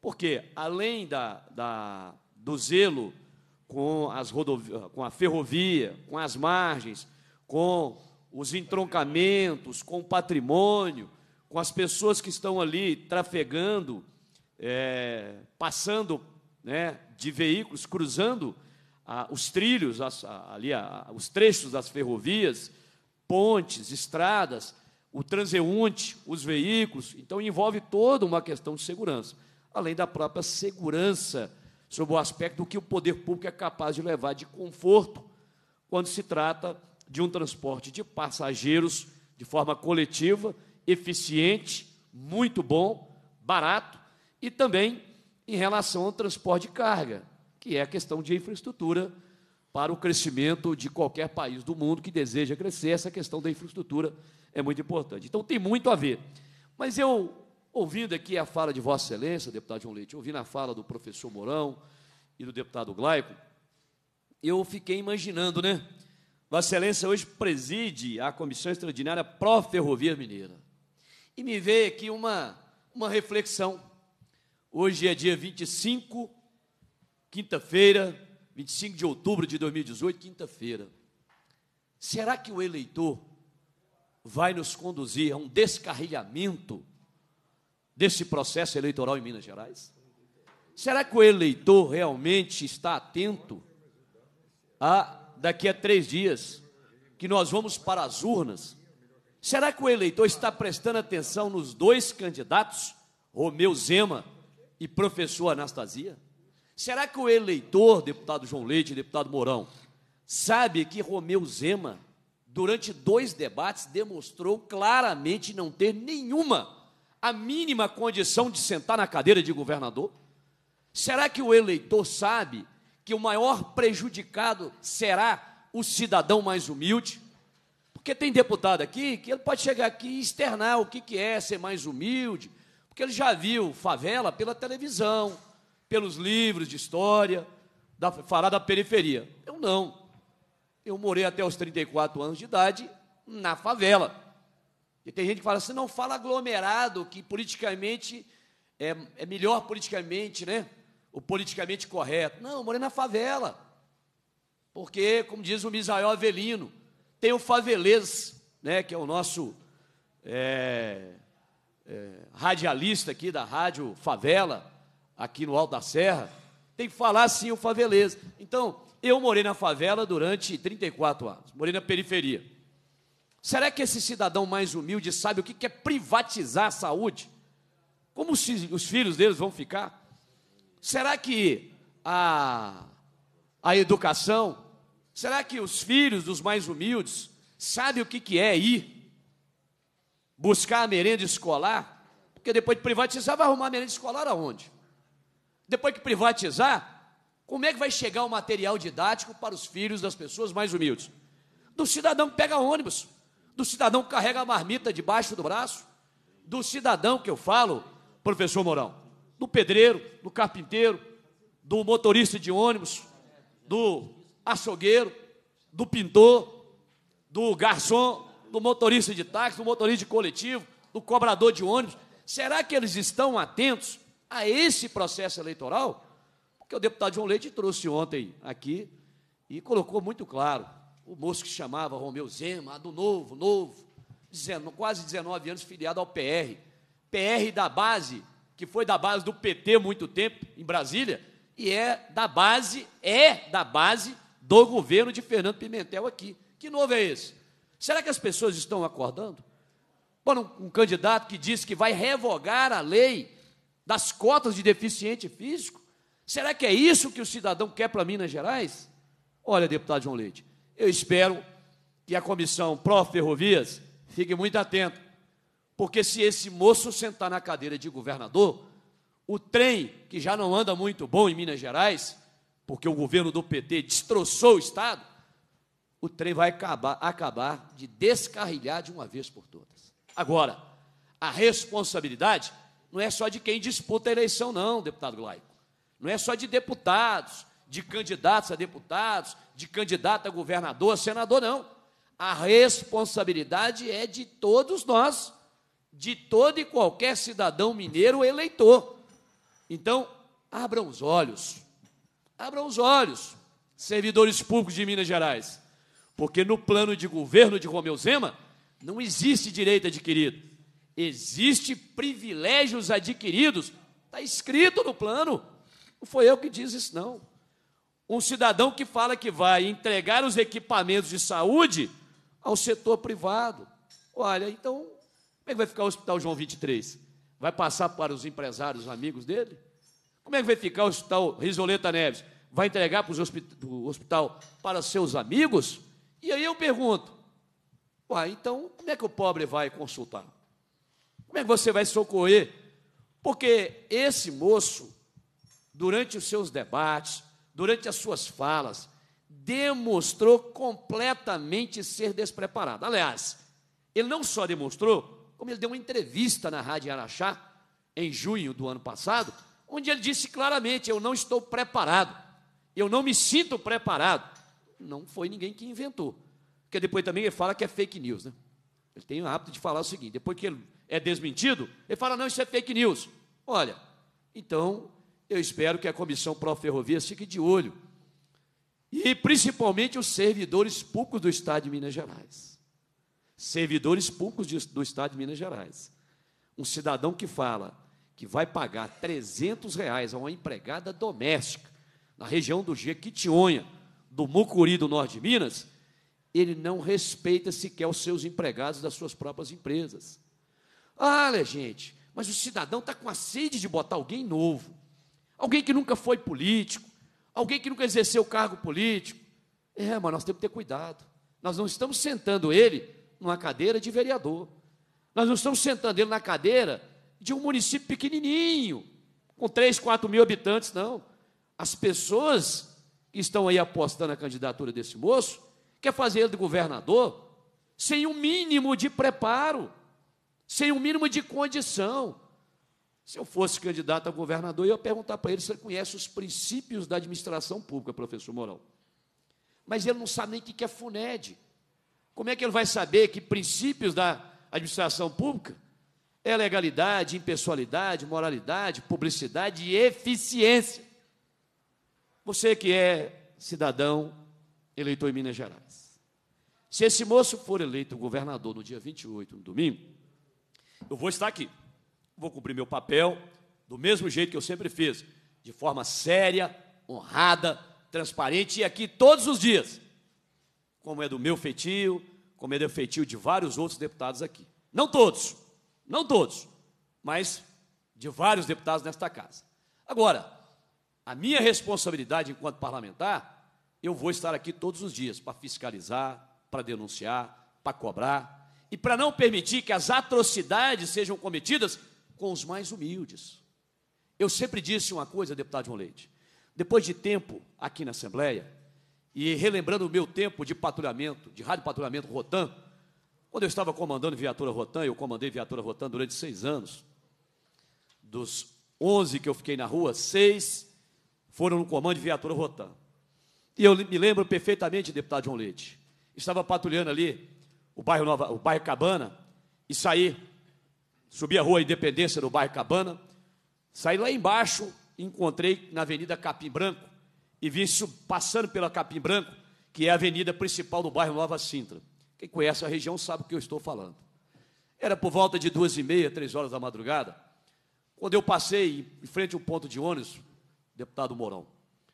porque, além da, da do zelo com, as rodovias, com a ferrovia, com as margens, com os entroncamentos, com o patrimônio, com as pessoas que estão ali trafegando, é, passando né, de veículos, cruzando ah, os trilhos, as, ali ah, os trechos das ferrovias, pontes, estradas, o transeunte, os veículos. Então, envolve toda uma questão de segurança, além da própria segurança, sob o aspecto do que o poder público é capaz de levar de conforto quando se trata de um transporte de passageiros de forma coletiva eficiente, muito bom, barato, e também em relação ao transporte de carga, que é a questão de infraestrutura para o crescimento de qualquer país do mundo que deseja crescer, essa questão da infraestrutura é muito importante. Então tem muito a ver. Mas eu, ouvindo aqui a fala de Vossa Excelência, deputado João Leite, ouvindo a fala do professor Mourão e do deputado Glaico, eu fiquei imaginando, né? Vossa Excelência hoje preside a Comissão Extraordinária pró ferrovia Mineira. E me veio aqui uma, uma reflexão. Hoje é dia 25, quinta-feira, 25 de outubro de 2018, quinta-feira. Será que o eleitor vai nos conduzir a um descarrilhamento desse processo eleitoral em Minas Gerais? Será que o eleitor realmente está atento a daqui a três dias que nós vamos para as urnas Será que o eleitor está prestando atenção nos dois candidatos, Romeu Zema e professor Anastasia? Será que o eleitor, deputado João Leite e deputado Mourão, sabe que Romeu Zema, durante dois debates, demonstrou claramente não ter nenhuma, a mínima condição de sentar na cadeira de governador? Será que o eleitor sabe que o maior prejudicado será o cidadão mais humilde? Porque tem deputado aqui que ele pode chegar aqui e externar o que, que é ser mais humilde, porque ele já viu favela pela televisão, pelos livros de história, da, falar da periferia. Eu não. Eu morei até os 34 anos de idade na favela. E tem gente que fala assim, não fala aglomerado, que politicamente é, é melhor politicamente, né? O politicamente correto. Não, eu morei na favela. Porque, como diz o Misael Avelino, tem o Favelês, né, que é o nosso é, é, radialista aqui da Rádio Favela, aqui no Alto da Serra. Tem que falar sim o Favelês. Então, eu morei na favela durante 34 anos, morei na periferia. Será que esse cidadão mais humilde sabe o que é privatizar a saúde? Como os, os filhos deles vão ficar? Será que a, a educação, Será que os filhos dos mais humildes sabem o que, que é ir buscar a merenda escolar? Porque depois de privatizar, vai arrumar a merenda escolar aonde? Depois que privatizar, como é que vai chegar o material didático para os filhos das pessoas mais humildes? Do cidadão que pega ônibus, do cidadão que carrega a marmita debaixo do braço, do cidadão que eu falo, professor Mourão, do pedreiro, do carpinteiro, do motorista de ônibus, do açougueiro, do pintor, do garçom, do motorista de táxi, do motorista de coletivo, do cobrador de ônibus. Será que eles estão atentos a esse processo eleitoral? Porque o deputado João Leite trouxe ontem aqui e colocou muito claro o moço que chamava Romeu Zema, do novo, novo, quase 19 anos filiado ao PR. PR da base, que foi da base do PT muito tempo em Brasília, e é da base, é da base do governo de Fernando Pimentel aqui. Que novo é esse? Será que as pessoas estão acordando? Bom, um, um candidato que diz que vai revogar a lei das cotas de deficiente físico? Será que é isso que o cidadão quer para Minas Gerais? Olha, deputado João Leite, eu espero que a comissão pró-ferrovias fique muito atenta, porque se esse moço sentar na cadeira de governador, o trem, que já não anda muito bom em Minas Gerais, porque o governo do PT destroçou o Estado, o trem vai acabar, acabar de descarrilhar de uma vez por todas. Agora, a responsabilidade não é só de quem disputa a eleição, não, deputado Glaico. Não é só de deputados, de candidatos a deputados, de candidato a governador, a senador, não. A responsabilidade é de todos nós, de todo e qualquer cidadão mineiro eleitor. Então, abram os olhos Abram os olhos, servidores públicos de Minas Gerais, porque no plano de governo de Romeu Zema não existe direito adquirido, existe privilégios adquiridos. Está escrito no plano. Não foi eu que disse isso, não. Um cidadão que fala que vai entregar os equipamentos de saúde ao setor privado. Olha, então, como é que vai ficar o Hospital João 23? Vai passar para os empresários, amigos dele? Como é que vai ficar o hospital Risoleta Neves? Vai entregar para o hospital para seus amigos? E aí eu pergunto, uai, então como é que o pobre vai consultar? Como é que você vai socorrer? Porque esse moço, durante os seus debates, durante as suas falas, demonstrou completamente ser despreparado. Aliás, ele não só demonstrou, como ele deu uma entrevista na Rádio Araxá, em junho do ano passado, onde ele disse claramente: Eu não estou preparado, eu não me sinto preparado. Não foi ninguém que inventou. Porque depois também ele fala que é fake news, né? Ele tem o hábito de falar o seguinte: depois que ele é desmentido, ele fala: Não, isso é fake news. Olha, então eu espero que a Comissão pró ferrovia fique de olho. E principalmente os servidores públicos do Estado de Minas Gerais. Servidores públicos do Estado de Minas Gerais. Um cidadão que fala, que vai pagar 300 reais a uma empregada doméstica na região do Jequitinhonha, do Mucuri do Norte de Minas, ele não respeita sequer os seus empregados das suas próprias empresas. Olha, ah, gente, mas o cidadão está com a sede de botar alguém novo, alguém que nunca foi político, alguém que nunca exerceu cargo político. É, mas nós temos que ter cuidado. Nós não estamos sentando ele numa cadeira de vereador. Nós não estamos sentando ele na cadeira de um município pequenininho, com 3, 4 mil habitantes, não. As pessoas que estão aí apostando na candidatura desse moço quer fazer ele de governador sem um mínimo de preparo, sem um mínimo de condição. Se eu fosse candidato a governador, eu ia perguntar para ele se ele conhece os princípios da administração pública, professor Mourão. Mas ele não sabe nem o que é FUNED. Como é que ele vai saber que princípios da administração pública é legalidade, impessoalidade, moralidade, publicidade e eficiência. Você que é cidadão, eleitor em Minas Gerais. Se esse moço for eleito governador no dia 28, no domingo, eu vou estar aqui. Vou cumprir meu papel do mesmo jeito que eu sempre fiz, de forma séria, honrada, transparente e aqui todos os dias, como é do meu feitio, como é do feitio de vários outros deputados aqui. Não todos, não todos, mas de vários deputados nesta casa. Agora, a minha responsabilidade enquanto parlamentar, eu vou estar aqui todos os dias para fiscalizar, para denunciar, para cobrar e para não permitir que as atrocidades sejam cometidas com os mais humildes. Eu sempre disse uma coisa, deputado João Leite, depois de tempo aqui na Assembleia, e relembrando o meu tempo de patrulhamento, de rádio patrulhamento rotando, quando eu estava comandando viatura Rotan, eu comandei viatura Rotan durante seis anos. Dos 11 que eu fiquei na rua, seis foram no comando de viatura Rotan. E eu me lembro perfeitamente, deputado João Leite, estava patrulhando ali o bairro, Nova, o bairro Cabana e saí, subi a rua Independência no bairro Cabana, saí lá embaixo, encontrei na Avenida Capim Branco e vi isso passando pela Capim Branco, que é a avenida principal do bairro Nova Sintra. Quem conhece a região sabe o que eu estou falando. Era por volta de duas e meia, três horas da madrugada, quando eu passei em frente ao ponto de ônibus, deputado Mourão,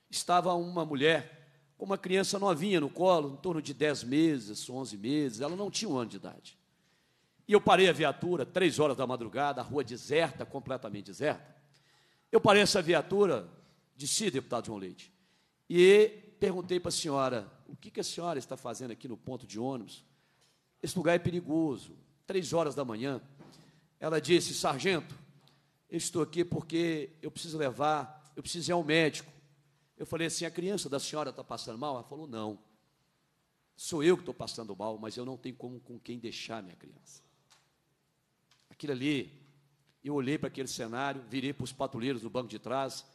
estava uma mulher com uma criança novinha no colo, em torno de dez meses, onze meses, ela não tinha um ano de idade. E eu parei a viatura, três horas da madrugada, a rua deserta, completamente deserta. Eu parei essa viatura, disse, deputado João Leite, e perguntei para a senhora, o que a senhora está fazendo aqui no ponto de ônibus? esse lugar é perigoso. Três horas da manhã, ela disse: Sargento, eu estou aqui porque eu preciso levar, eu preciso ir ao médico. Eu falei assim: a criança da senhora está passando mal? Ela falou: não. Sou eu que estou passando mal, mas eu não tenho como com quem deixar minha criança. Aquilo ali, eu olhei para aquele cenário, virei para os patrulheiros do banco de trás.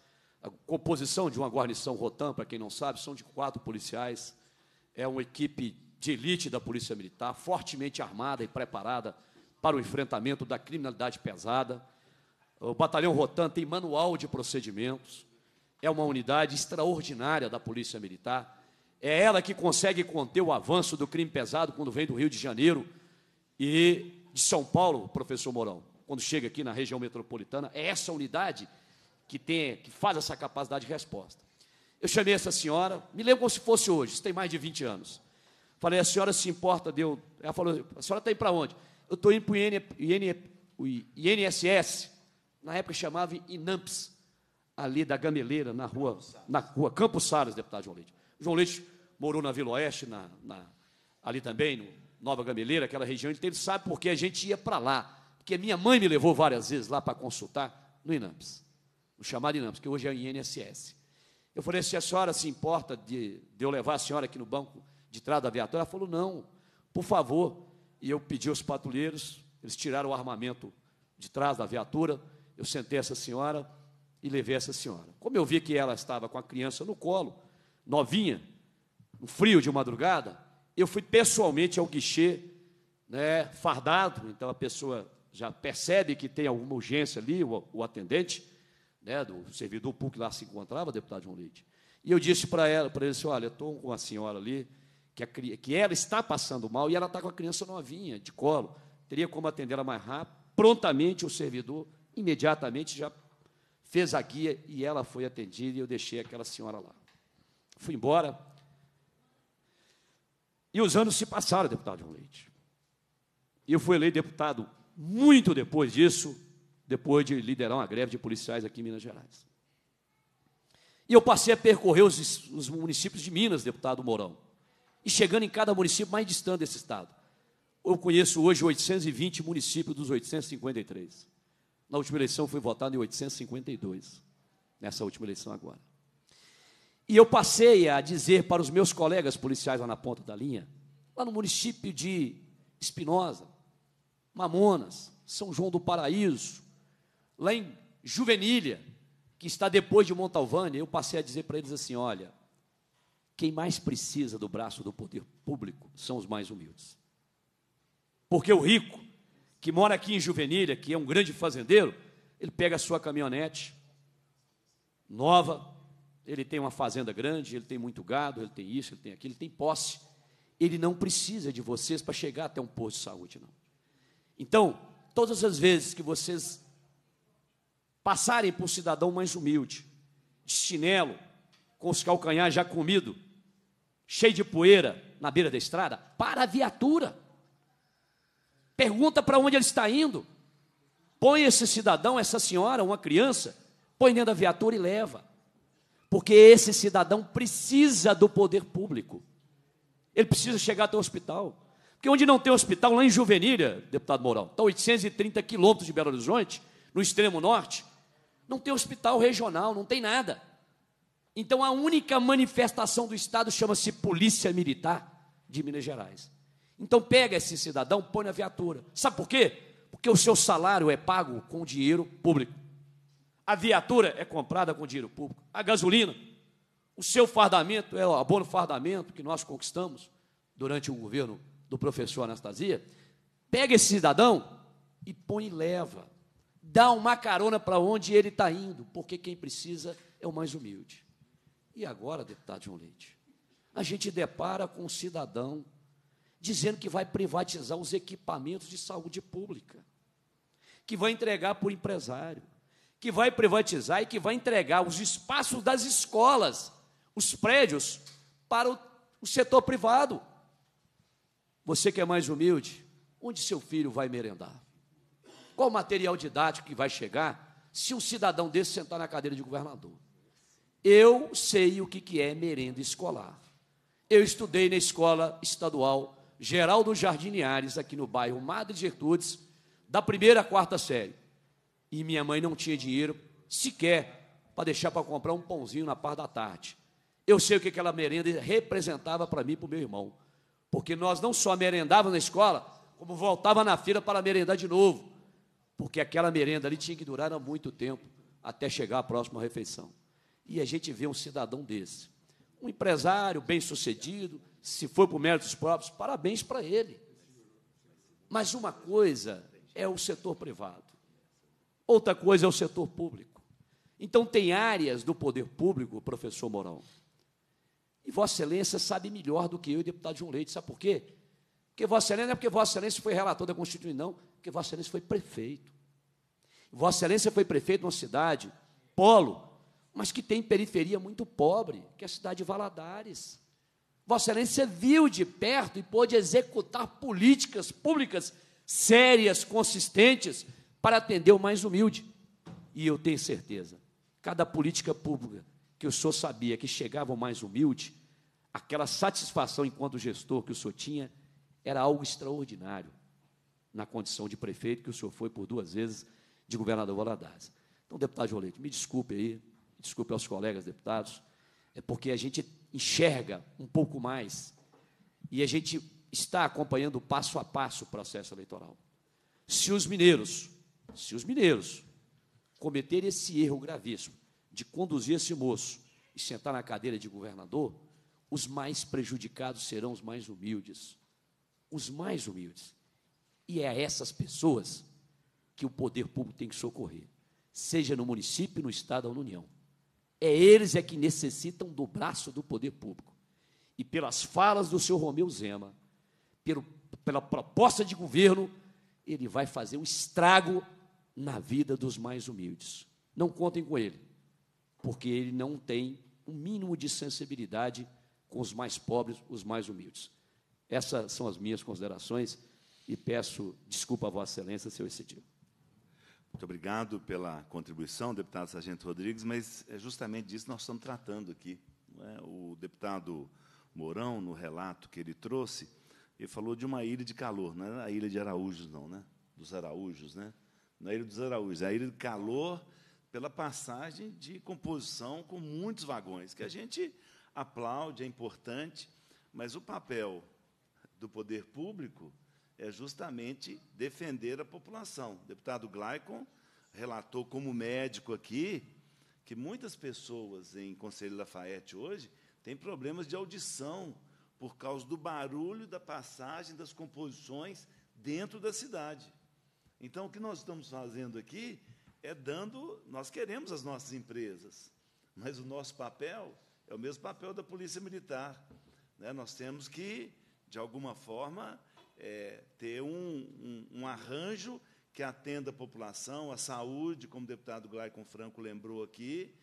A composição de uma guarnição Rotan, para quem não sabe, são de quatro policiais. É uma equipe de elite da Polícia Militar, fortemente armada e preparada para o enfrentamento da criminalidade pesada. O Batalhão Rotan tem manual de procedimentos, é uma unidade extraordinária da Polícia Militar. É ela que consegue conter o avanço do crime pesado quando vem do Rio de Janeiro e de São Paulo, professor Mourão. Quando chega aqui na região metropolitana, é essa unidade que tem, que faz essa capacidade de resposta. Eu chamei essa senhora, me lembro como se fosse hoje, isso tem mais de 20 anos. Falei, a senhora se importa de eu... Ela falou, a senhora está indo para onde? Eu estou indo para o IN, INSS, na época chamava INAMPS, ali da Gameleira, na rua, na rua Campos Salles, deputado João Leite. João Leite morou na Vila Oeste, na, na, ali também, no Nova Gameleira, aquela região, então ele sabe porque a gente ia para lá. Porque minha mãe me levou várias vezes lá para consultar no INAMPS, no chamado INAMPS, que hoje é o INSS. Eu falei, se a senhora se importa de, de eu levar a senhora aqui no banco de trás da viatura? Ela falou, não, por favor. E eu pedi aos patrulheiros, eles tiraram o armamento de trás da viatura, eu sentei essa senhora e levei essa senhora. Como eu vi que ela estava com a criança no colo, novinha, no frio de madrugada, eu fui pessoalmente ao guichê, né, fardado, então a pessoa já percebe que tem alguma urgência ali, o, o atendente, né, do servidor público lá se encontrava, deputado João Leite. E eu disse para ela, para ele, assim, olha, estou com a senhora ali, que, a, que ela está passando mal e ela está com a criança novinha, de colo. Teria como atendê-la mais rápido. Prontamente, o servidor imediatamente já fez a guia e ela foi atendida e eu deixei aquela senhora lá. Fui embora. E os anos se passaram, deputado João Leite. Eu fui eleito deputado muito depois disso, depois de liderar uma greve de policiais aqui em Minas Gerais. E eu passei a percorrer os, os municípios de Minas, deputado Mourão e chegando em cada município mais distante desse estado. Eu conheço hoje 820 municípios dos 853. Na última eleição fui votado em 852, nessa última eleição agora. E eu passei a dizer para os meus colegas policiais lá na ponta da linha, lá no município de Espinosa, Mamonas, São João do Paraíso, lá em Juvenília, que está depois de Montalvânia, eu passei a dizer para eles assim: olha, quem mais precisa do braço do poder público são os mais humildes. Porque o rico, que mora aqui em Juvenilha, que é um grande fazendeiro, ele pega a sua caminhonete nova, ele tem uma fazenda grande, ele tem muito gado, ele tem isso, ele tem aquilo, ele tem posse. Ele não precisa de vocês para chegar até um posto de saúde, não. Então, todas as vezes que vocês passarem por um cidadão mais humilde, de chinelo, com os calcanhares já comido, cheio de poeira na beira da estrada, para a viatura. Pergunta para onde ele está indo. Põe esse cidadão, essa senhora, uma criança, põe dentro da viatura e leva. Porque esse cidadão precisa do poder público. Ele precisa chegar até o hospital. Porque onde não tem hospital, lá em Juvenília, deputado Mourão, está 830 quilômetros de Belo Horizonte, no extremo norte, não tem hospital regional, não tem nada. Então a única manifestação do Estado chama-se Polícia Militar de Minas Gerais. Então pega esse cidadão, põe na viatura. Sabe por quê? Porque o seu salário é pago com dinheiro público. A viatura é comprada com dinheiro público. A gasolina, o seu fardamento, é o abono fardamento que nós conquistamos durante o governo do professor Anastasia. Pega esse cidadão e põe e leva. Dá uma carona para onde ele está indo, porque quem precisa é o mais humilde. E agora, deputado João Leite? A gente depara com um cidadão dizendo que vai privatizar os equipamentos de saúde pública, que vai entregar para o empresário, que vai privatizar e que vai entregar os espaços das escolas, os prédios, para o, o setor privado. Você que é mais humilde, onde seu filho vai merendar? Qual material didático que vai chegar se um cidadão desse sentar na cadeira de governador? Eu sei o que, que é merenda escolar. Eu estudei na escola estadual Geraldo Jardiniares, aqui no bairro Madre Gertrudes, da primeira à quarta série. E minha mãe não tinha dinheiro sequer para deixar para comprar um pãozinho na parte da tarde. Eu sei o que aquela merenda representava para mim e para o meu irmão. Porque nós não só merendávamos na escola, como voltava na fila para merendar de novo. Porque aquela merenda ali tinha que durar muito tempo até chegar a próxima refeição. E a gente vê um cidadão desse. Um empresário bem sucedido, se foi por méritos próprios, parabéns para ele. Mas uma coisa é o setor privado, outra coisa é o setor público. Então, tem áreas do poder público, professor Mourão, e Vossa Excelência sabe melhor do que eu e o deputado João Leite. Sabe por quê? Porque Vossa Excelência não é porque Vossa Excelência foi relator da Constituição, não, porque Vossa Excelência foi prefeito. Vossa Excelência foi prefeito de uma cidade, polo, mas que tem periferia muito pobre, que é a cidade de Valadares. Vossa Excelência viu de perto e pôde executar políticas públicas sérias, consistentes, para atender o mais humilde. E eu tenho certeza, cada política pública que o senhor sabia que chegava ao mais humilde, aquela satisfação enquanto gestor que o senhor tinha, era algo extraordinário na condição de prefeito que o senhor foi por duas vezes de governador Valadares. Então, deputado Jolete, me desculpe aí, desculpe aos colegas deputados, é porque a gente enxerga um pouco mais e a gente está acompanhando passo a passo o processo eleitoral. Se os mineiros, se os mineiros cometerem esse erro gravíssimo de conduzir esse moço e sentar na cadeira de governador, os mais prejudicados serão os mais humildes. Os mais humildes. E é a essas pessoas que o poder público tem que socorrer, seja no município, no estado ou na União. É eles é que necessitam do braço do poder público. E pelas falas do senhor Romeu Zema, pelo, pela proposta de governo, ele vai fazer um estrago na vida dos mais humildes. Não contem com ele, porque ele não tem o um mínimo de sensibilidade com os mais pobres, os mais humildes. Essas são as minhas considerações e peço desculpa a Vossa Excelência se eu excedi. Muito obrigado pela contribuição, deputado Sargento Rodrigues, mas é justamente disso que nós estamos tratando aqui. É? O deputado Mourão, no relato que ele trouxe, ele falou de uma ilha de calor, não é a ilha de Araújos, não, né? Dos Araújos, né? Não é a ilha dos Araújos, é a ilha de calor pela passagem de composição com muitos vagões, que a gente aplaude, é importante, mas o papel do poder público é justamente defender a população. O deputado Glaicon relatou como médico aqui que muitas pessoas em Conselho Lafayette hoje têm problemas de audição por causa do barulho da passagem das composições dentro da cidade. Então, o que nós estamos fazendo aqui é dando. Nós queremos as nossas empresas, mas o nosso papel é o mesmo papel da Polícia Militar. Né? Nós temos que, de alguma forma, é, ter um, um, um, arranjo que atenda a população, a saúde, como o deputado Glaicon Franco lembrou aqui,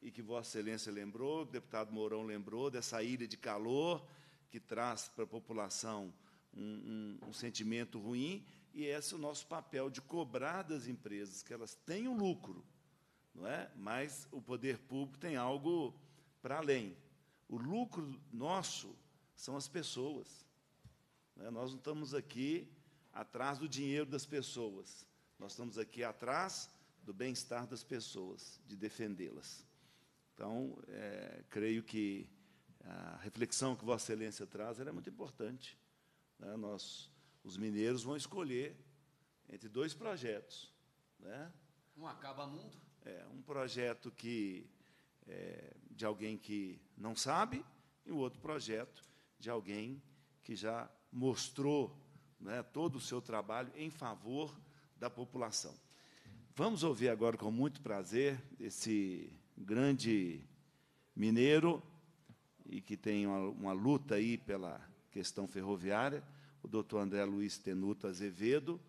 e que Vossa Excelência lembrou, o deputado Mourão lembrou, dessa ilha de calor que traz para a população um, um sentimento ruim, e esse é o nosso papel de cobrar das empresas que elas tenham lucro, não é? Mas o poder público tem algo para além. O lucro nosso são as pessoas. Né? Nós não estamos aqui atrás do dinheiro das pessoas. Nós estamos aqui atrás do bem-estar das pessoas, de defendê-las. Então, é, creio que a reflexão que Vossa Excelência traz é muito importante. Né? Nós, os mineiros vão escolher entre dois projetos. Né? Um acaba mundo. É, um projeto que é, de alguém que não sabe e o outro projeto de alguém que já mostrou né, todo o seu trabalho em favor da população. Vamos ouvir agora, com muito prazer, esse grande mineiro e que tem uma, uma luta aí pela questão ferroviária, o doutor André Luiz Tenuto Azevedo,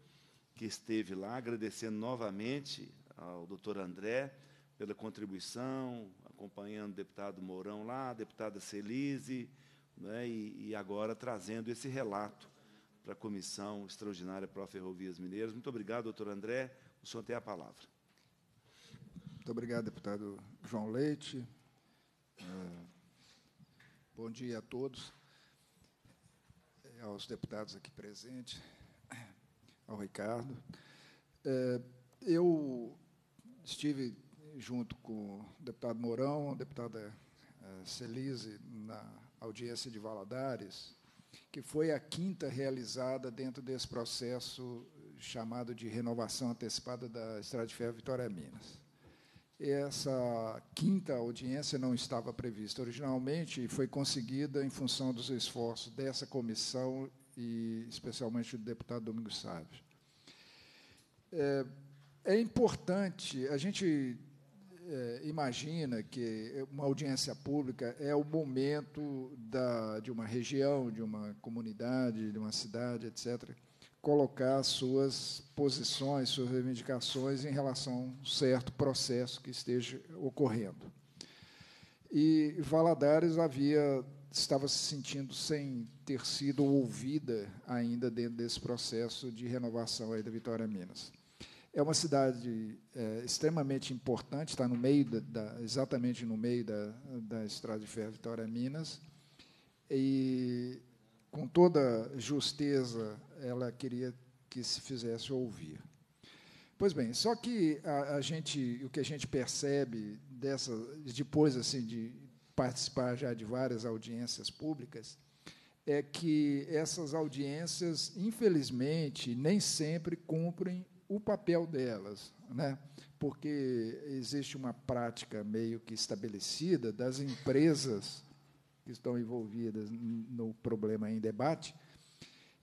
que esteve lá, agradecendo novamente ao doutor André pela contribuição, acompanhando o deputado Mourão lá, a deputada Celise, né, e, e agora trazendo esse relato para a Comissão Extraordinária para Ferrovias Mineiras. Muito obrigado, doutor André. O senhor tem a palavra. Muito obrigado, deputado João Leite. É, bom dia a todos, é, aos deputados aqui presentes, ao Ricardo. É, eu estive junto com o deputado Mourão, a deputada Celise, na audiência de Valadares, que foi a quinta realizada dentro desse processo chamado de renovação antecipada da Estrada de Ferro Vitória Minas. Essa quinta audiência não estava prevista originalmente e foi conseguida em função dos esforços dessa comissão e especialmente do deputado Domingos Sávio. É, é importante, a gente é, imagina que uma audiência pública é o momento da, de uma região, de uma comunidade, de uma cidade, etc., colocar suas posições, suas reivindicações em relação a um certo processo que esteja ocorrendo. E Valadares havia estava se sentindo sem ter sido ouvida ainda dentro desse processo de renovação aí da Vitória Minas. É uma cidade é, extremamente importante, está no meio da, da, exatamente no meio da, da estrada de ferro Vitória Minas. E com toda justeza ela queria que se fizesse ouvir. Pois bem, só que a, a gente, o que a gente percebe dessa, depois assim de participar já de várias audiências públicas, é que essas audiências, infelizmente, nem sempre cumprem o papel delas, né? porque existe uma prática meio que estabelecida das empresas que estão envolvidas no problema em debate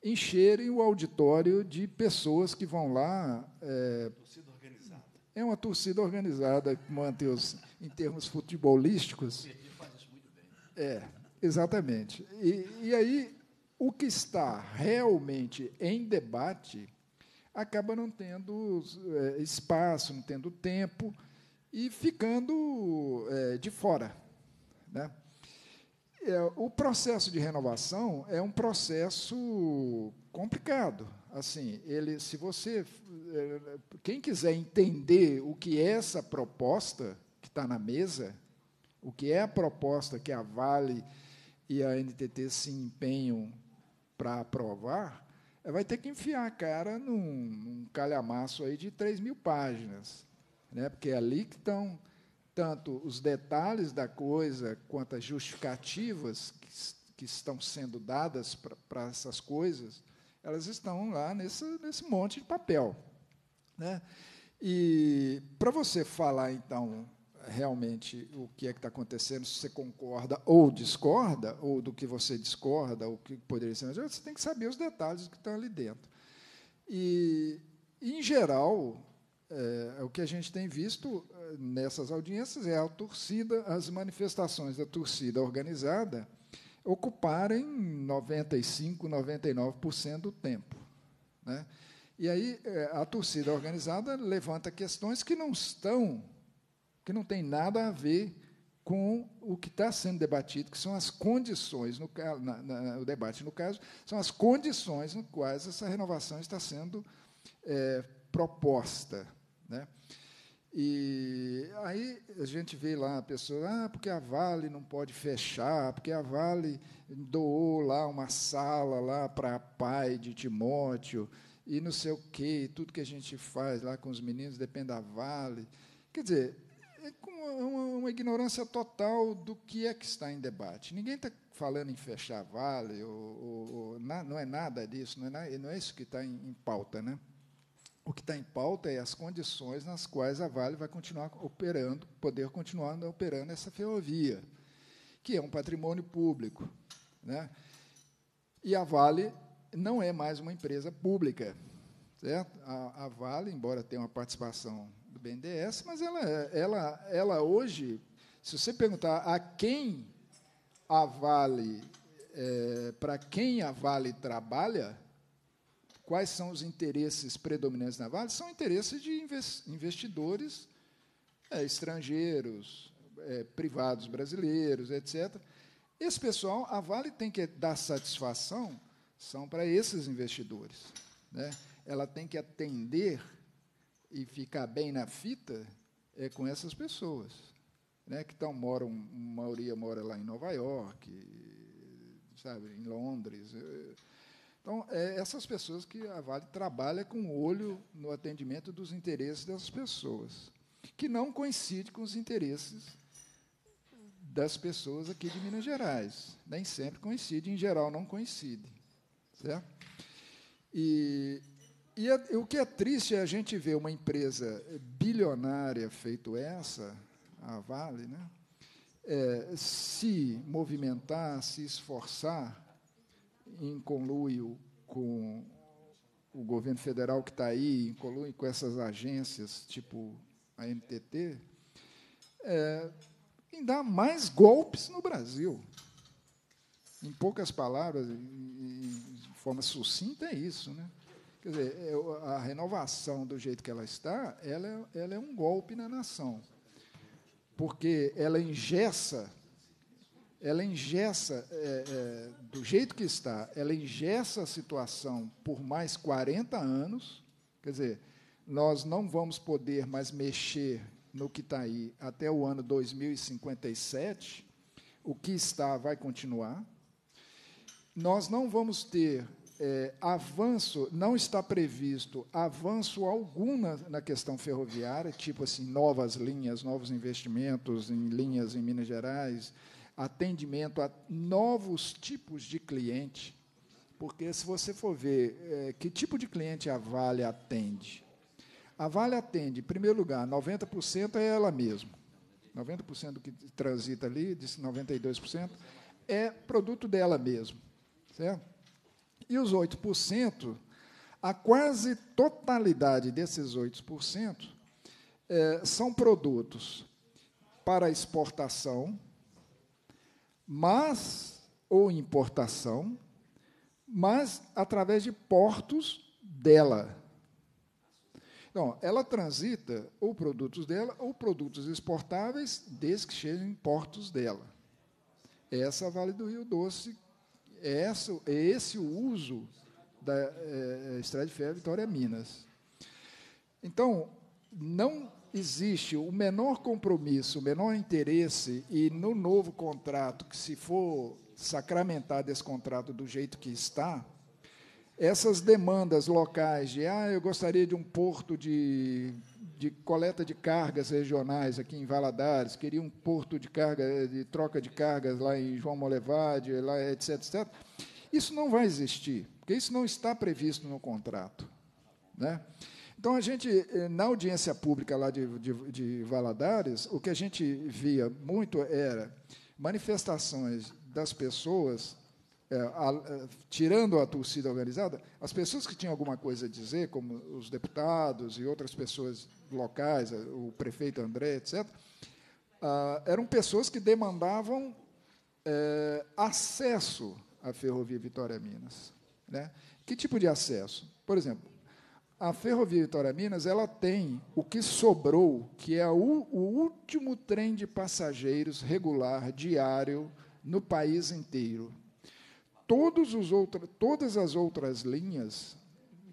encherem o auditório de pessoas que vão lá. É, torcida organizada. É uma torcida organizada, Matheus, em termos futebolísticos. É, exatamente. E, e aí, o que está realmente em debate acaba não tendo é, espaço, não tendo tempo e ficando é, de fora. Né? É, o processo de renovação é um processo complicado. Assim, ele, se você, é, quem quiser entender o que é essa proposta que está na mesa, o que é a proposta que a Vale e a NTT se empenham para aprovar, é, vai ter que enfiar a cara num, num calhamaço aí de 3 mil páginas, né? porque é ali que estão tanto os detalhes da coisa quanto as justificativas que, que estão sendo dadas para essas coisas, elas estão lá nesse, nesse monte de papel. Né? E para você falar, então, realmente o que é que está acontecendo, se você concorda ou discorda, ou do que você discorda, ou que poderia ser, você tem que saber os detalhes que estão ali dentro. E, em geral, é, é o que a gente tem visto é, nessas audiências é a torcida, as manifestações da torcida organizada ocuparem 95, 99% do tempo. Né? E aí é, a torcida organizada levanta questões que não estão que não tem nada a ver com o que está sendo debatido, que são as condições, no, na, na, o debate, no caso, são as condições nas quais essa renovação está sendo é, proposta. Né? E aí a gente vê lá a pessoa, ah, porque a Vale não pode fechar, porque a Vale doou lá uma sala lá para a pai de Timóteo, e não sei o quê, tudo que a gente faz lá com os meninos depende da Vale. Quer dizer, é com uma, uma, ignorância total do que é que está em debate. Ninguém está falando em fechar vale, ou, ou, ou na, não é nada disso, não é, não é isso que está em, em, pauta. Né? O que está em pauta é as condições nas quais a Vale vai continuar operando, poder continuar operando essa ferrovia, que é um patrimônio público. Né? E a Vale não é mais uma empresa pública. Certo? A, a Vale, embora tenha uma participação do BNDES, mas ela, ela, ela hoje, se você perguntar a quem a Vale, é, para quem a Vale trabalha, quais são os interesses predominantes na Vale? São interesses de investidores é, estrangeiros, é, privados brasileiros, etc. Esse pessoal, a Vale tem que dar satisfação, são para esses investidores. Né? Ela tem que atender e ficar bem na fita é com essas pessoas, né? Que estão moram, a maioria mora lá em Nova York, sabe, em Londres. Eh, então, é essas pessoas que a Vale trabalha com o olho no atendimento dos interesses dessas pessoas, que não coincide com os interesses das pessoas aqui de Minas Gerais. Nem sempre coincide, em geral não coincide, certo? E e, a, é, e o que é triste é a gente ver uma empresa bilionária feito essa, a Vale, né? É, se movimentar, se esforçar em conluio com o governo federal que está aí, em conluio com essas agências, tipo a MTT, é, em dar mais golpes no Brasil. Em poucas palavras, de forma sucinta, é isso. Né? Quer dizer, é, a renovação, do jeito que ela está, ela, é, ela é um golpe na nação. Porque ela engessa, ela engessa, é, é, do jeito que está, ela engessa a situação por mais 40 anos. Quer dizer, nós não vamos poder mais mexer no que está aí até o ano 2057. O que está vai continuar. Nós não vamos ter é, avanço, não está previsto avanço algum na, na, questão ferroviária, tipo assim, novas linhas, novos investimentos em linhas em Minas Gerais, atendimento a novos tipos de cliente, porque se você for ver é, que tipo de cliente a Vale atende, a Vale atende, em primeiro lugar, 90% é ela mesma. 90% do que transita ali, disse 92%, é produto dela mesma, certo? E os 8%, a quase totalidade desses 8% é, são produtos para exportação, mas ou importação, mas através de portos dela. Então, ela transita ou produtos dela ou produtos exportáveis, desde que cheguem em portos dela. Essa é a Vale do Rio Doce é, essa, é esse o uso da é, é estrada de ferro Vitória Minas. Então, não existe o menor compromisso, o menor interesse, e no novo contrato, que se for sacramentado esse contrato do jeito que está, essas demandas locais de, ah, eu gostaria de um porto de de coleta de cargas regionais aqui em Valadares, queria um porto de carga, eh, de troca de cargas lá em João Molevade, lá, etc, eh, etc. Isso não vai existir, porque isso não está previsto no contrato. Né? Então, a gente, eh, na audiência pública lá de, de, de Valadares, o que a gente via muito era manifestações das pessoas é, a, é, tirando a torcida organizada, as pessoas que tinham alguma coisa a dizer, como os deputados e outras pessoas locais, é, o prefeito André, etc., ah, eram pessoas que demandavam é, acesso à ferrovia Vitória Minas. Né? Que tipo de acesso? Por exemplo, a Ferrovia Vitória Minas ela tem o que sobrou, que é o, o último trem de passageiros regular diário no país inteiro todos os outros, todas as outras linhas,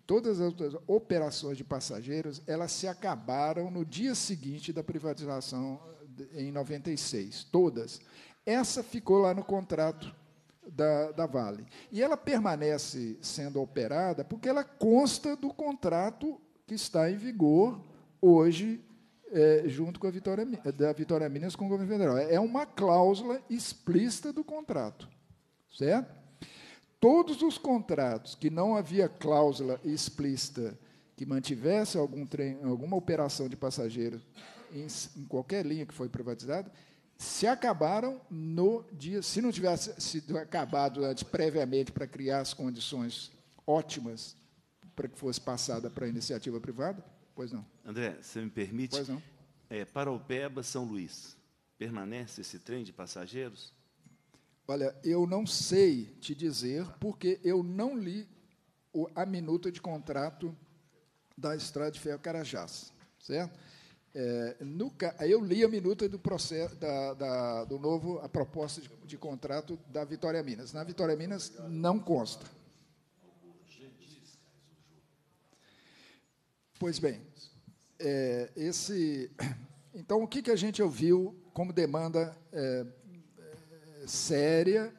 todas as outras operações de passageiros, elas se acabaram no dia seguinte da privatização em 96, todas. Essa ficou lá no contrato da, da Vale. E ela permanece sendo operada porque ela consta do contrato que está em vigor hoje é, junto com a Vitória, da Vitória Minas com o governo federal. É uma cláusula explícita do contrato, certo? todos os contratos que não havia cláusula explícita que mantivesse algum trem, alguma operação de passageiros em, em, qualquer linha que foi privatizada, se acabaram no dia. Se não tivesse sido acabado antes, previamente, para criar as condições ótimas para que fosse passada para a iniciativa privada, pois não. André, você me permite? Pois não. É, para Opeba, São Luís, permanece esse trem de passageiros? Olha, eu não sei te dizer, porque eu não li o, a minuta de contrato da Estrada de Ferro Carajás, certo? É, eu li a minuta do processo da, da, do novo a proposta de, de, contrato da Vitória Minas. Na Vitória Minas não consta. Pois bem, é, esse então o que, que a gente ouviu como demanda é, séria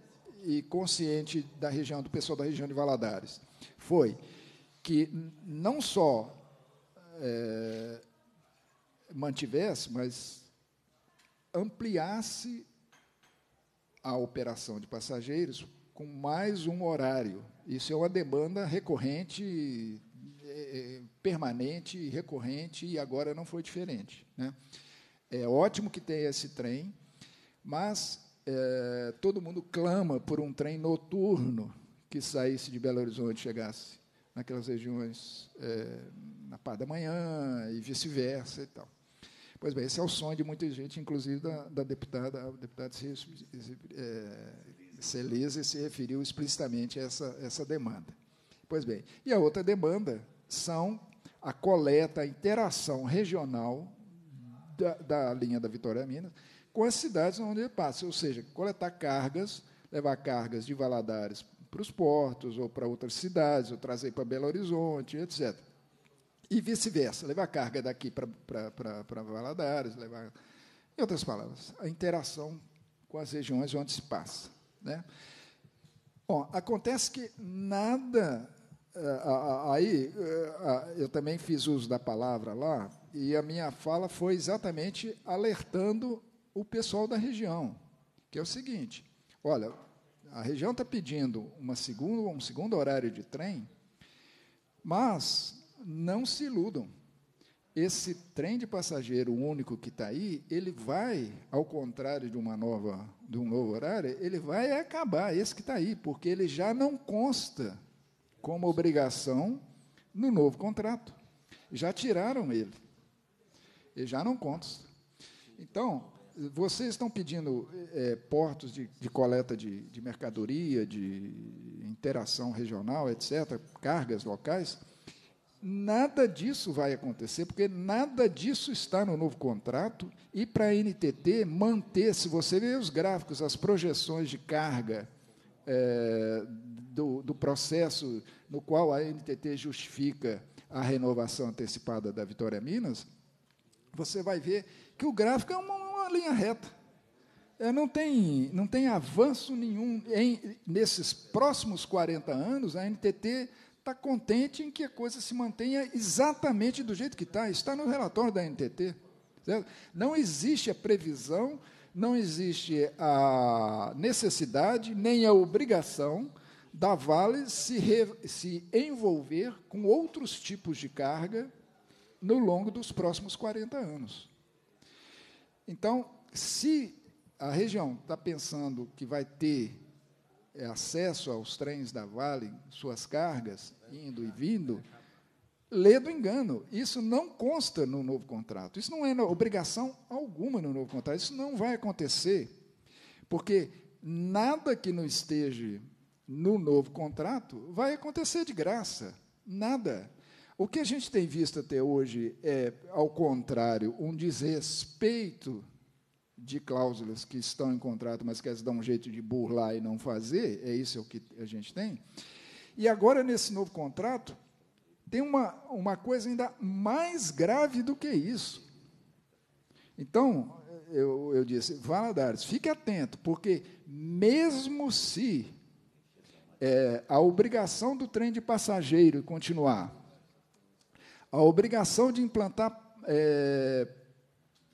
e consciente da região, do pessoal da região de Valadares, foi que não só é, mantivesse, mas ampliasse a operação de passageiros com mais um horário. Isso é uma demanda recorrente, é, é permanente, recorrente, e agora não foi diferente. Né? É ótimo que tenha esse trem, mas é, todo mundo clama por um trem noturno que saísse de Belo Horizonte, chegasse naquelas regiões é, na parte da manhã e vice-versa e tal. Pois bem, esse é o sonho de muita gente, inclusive da, da deputada, a deputada Celise eh, se referiu explicitamente a essa, essa demanda. Pois bem, e a outra demanda são a coleta, a interação regional da, da linha da Vitória Minas, com as cidades onde ele passa, ou seja, coletar cargas, levar cargas de Valadares para os portos ou para outras cidades, ou trazer para Belo Horizonte, etc. E vice-versa, levar carga daqui para, para, para Valadares, levar. Em outras palavras, a interação com as regiões onde se passa. Né? Bom, acontece que nada. Eh, aí eh, eu também fiz uso da palavra lá, e a minha fala foi exatamente alertando o pessoal da região, que é o seguinte: olha, a região está pedindo uma segunda, um segundo horário de trem, mas não se iludam. Esse trem de passageiro único que está aí, ele vai, ao contrário de uma nova, de um novo horário, ele vai acabar esse que está aí, porque ele já não consta como obrigação no novo contrato. Já tiraram ele. Ele já não consta. Então, vocês estão pedindo é, portos de, de coleta de, de, mercadoria, de interação regional, etc., cargas locais. Nada disso vai acontecer, porque nada disso está no novo contrato. E para a NTT manter, se você ver os gráficos, as projeções de carga é, do, do processo no qual a NTT justifica a renovação antecipada da Vitória Minas, você vai ver que o gráfico é uma uma linha reta. É, não, tem, não tem avanço nenhum. Em, nesses próximos 40 anos, a NTT está contente em que a coisa se mantenha exatamente do jeito que está. Está no relatório da NTT. Certo? Não existe a previsão, não existe a necessidade, nem a obrigação da Vale se, re, se envolver com outros tipos de carga no longo dos próximos 40 anos. Então, se a região está pensando que vai ter é, acesso aos trens da Vale, suas cargas, indo e vindo, lê do engano. Isso não consta no novo contrato. Isso não é obrigação alguma no novo contrato. Isso não vai acontecer, porque nada que não esteja no novo contrato vai acontecer de graça. Nada. O que a gente tem visto até hoje é, ao contrário, um desrespeito de cláusulas que estão em contrato, mas que elas dão um jeito de burlar e não fazer, é isso é que a gente tem. E agora, nesse novo contrato, tem uma, uma coisa ainda mais grave do que isso. Então, eu, eu disse, Valadares, fique atento, porque mesmo se é, a obrigação do trem de passageiro continuar a obrigação de implantar é,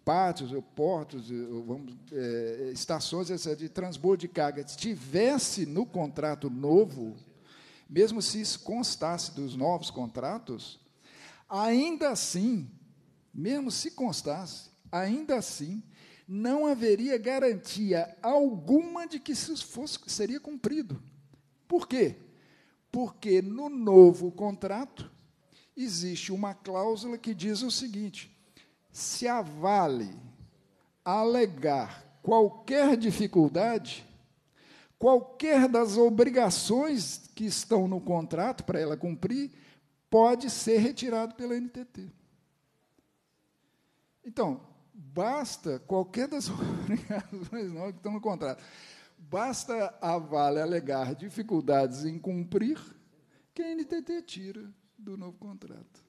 pátios, ou portos, ou vamos, é, estações de transbordo de carga, estivesse no contrato novo, mesmo se isso constasse dos novos contratos, ainda assim, mesmo se constasse, ainda assim, não haveria garantia alguma de que isso fosse, seria cumprido. Por quê? Porque no novo contrato existe uma cláusula que diz o seguinte: se a Vale alegar qualquer dificuldade, qualquer das obrigações que estão no contrato para ela cumprir, pode ser retirado pela NTT. Então, basta qualquer das obrigações não, que estão no contrato. Basta a Vale alegar dificuldades em cumprir, que a NTT tira do novo contrato.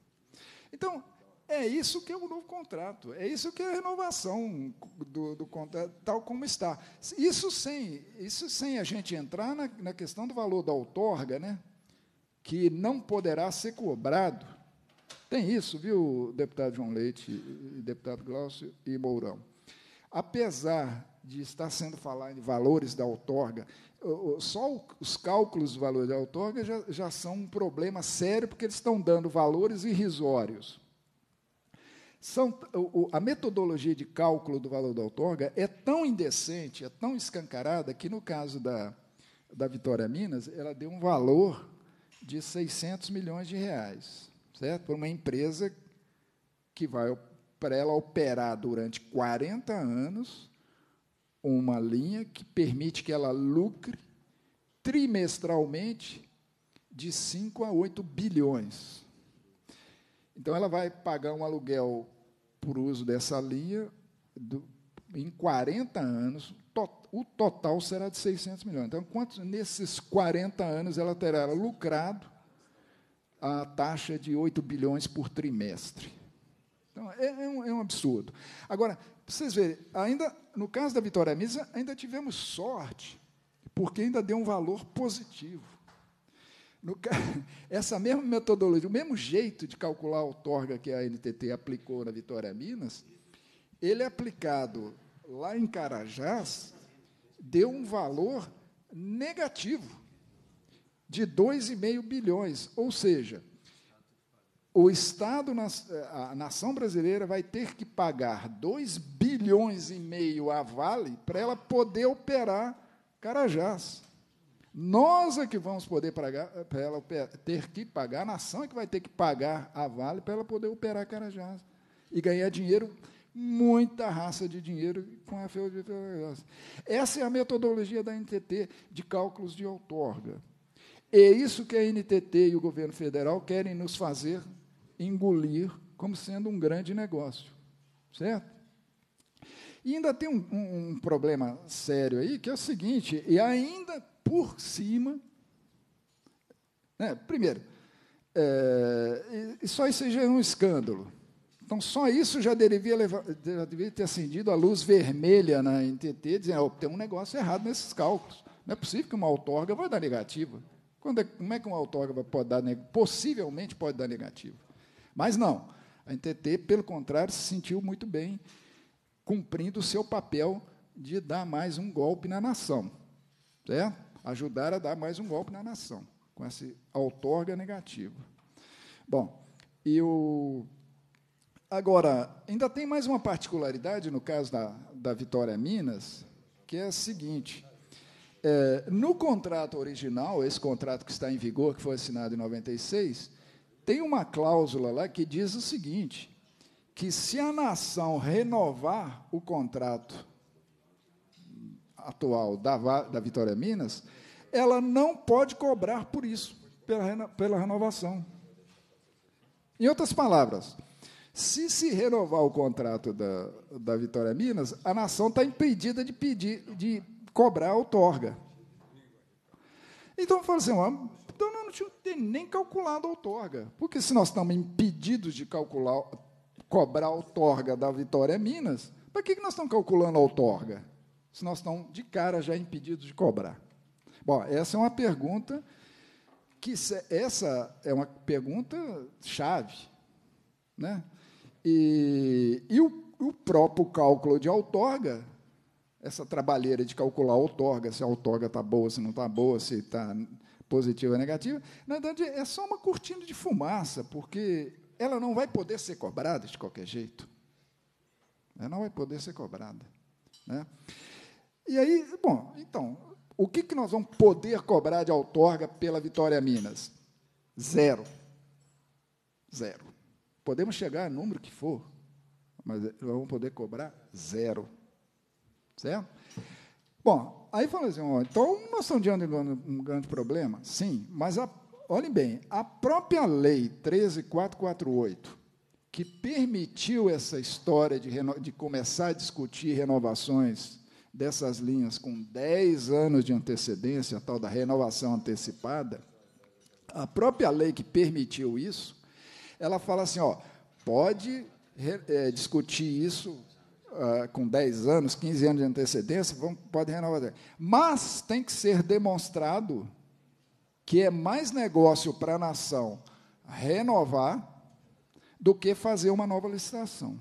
Então, é isso que é o novo contrato, é isso que é a renovação do, do contrato, tal como está. Isso sem, isso sem a gente entrar na, na questão do valor da outorga, né, que não poderá ser cobrado. Tem isso, viu, deputado João Leite, deputado Glaucio e Mourão. Apesar de estar sendo falado em valores da outorga, só os cálculos de valor de outorga já, já são um problema sério, porque eles estão dando valores irrisórios. São, a metodologia de cálculo do valor da outorga é tão indecente, é tão escancarada, que no caso da, da Vitória Minas, ela deu um valor de 600 milhões de reais, certo? Para uma empresa que vai para ela operar durante 40 anos uma linha que permite que ela lucre trimestralmente de 5 a 8 bilhões. Então, ela vai pagar um aluguel por uso dessa linha do, em 40 anos, to, o total será de 600 milhões. Então, quantos, nesses 40 anos, ela terá lucrado a taxa de 8 bilhões por trimestre. Então, é, é, um, é um absurdo. Agora, para vocês verem, ainda, no caso da Vitória Misa, ainda tivemos sorte, porque ainda deu um valor positivo. No, essa mesma metodologia, o mesmo jeito de calcular a outorga que a NTT aplicou na Vitória Minas, ele é aplicado lá em Carajás, deu um valor negativo de 2,5 bilhões, ou seja, o Estado, a nação brasileira, vai ter que pagar 2 bilhões e meio à Vale para ela poder operar Carajás. Nós é que vamos poder pagar, para ela ter que pagar, a nação é que vai ter que pagar a Vale para ela poder operar Carajás e ganhar dinheiro, muita raça de dinheiro com a Carajás. Essa é a metodologia da NTT de cálculos de outorga. É isso que a NTT e o governo federal querem nos fazer engolir como sendo um grande negócio, certo? E ainda tem um, um, um problema sério aí, que é o seguinte, e ainda por cima, né, primeiro, é, só isso já é um escândalo. Então, só isso já deveria, levar, já ter acendido a luz vermelha na NTT, dizendo, oh, tem um negócio errado nesses cálculos. Não é possível que uma outorga vai dar negativa. Quando é, como é que uma outorga pode dar negativa? Possivelmente pode dar negativa. Mas não, a NTT, pelo contrário, se sentiu muito bem cumprindo o seu papel de dar mais um golpe na nação, certo? Né? Ajudar a dar mais um golpe na nação, com essa outorga negativa. Bom, e o... Agora, ainda tem mais uma particularidade no caso da, da Vitória Minas, que é a seguinte. É, no contrato original, esse contrato que está em vigor, que foi assinado em 96, tem uma cláusula lá que diz o seguinte: que se a nação renovar o contrato atual da, da Vitória Minas, ela não pode cobrar por isso, pela, pela renovação. Em outras palavras, se se renovar o contrato da, da Vitória Minas, a nação está impedida de pedir, de cobrar a outorga. Então, eu falo assim, então, nós não tínhamos nem calculado a outorga. Porque se nós estamos impedidos de calcular, cobrar a outorga da Vitória Minas, para que, nós estamos calculando a outorga? Se nós estamos, de cara, já impedidos de cobrar. Bom, essa é uma pergunta que... Se, essa é uma pergunta chave. Né? E, e o, o próprio cálculo de outorga essa trabalheira de calcular a outorga, se a outorga está boa, se não está boa, se está positiva e negativa, na verdade é só uma cortina de fumaça, porque ela não vai poder ser cobrada de qualquer jeito. Ela não vai poder ser cobrada. Né? E aí, bom, então, o que, que nós vamos poder cobrar de outorga pela Vitória Minas? Zero. Zero. Podemos chegar a número que for, mas vamos poder cobrar zero. Certo? Bom, Aí fala assim, ó, então nós estamos diante de um grande problema? Sim, mas a, olhem bem, a própria lei 13448, que permitiu essa história de, de começar a discutir renovações dessas linhas com 10 anos de antecedência, a tal da renovação antecipada, a própria lei que permitiu isso, ela fala assim, ó, pode é, discutir isso uh, com 10 anos, 15 anos de antecedência, vão, pode renovar. Mas tem que ser demonstrado que é mais negócio para a nação renovar do que fazer uma nova licitação.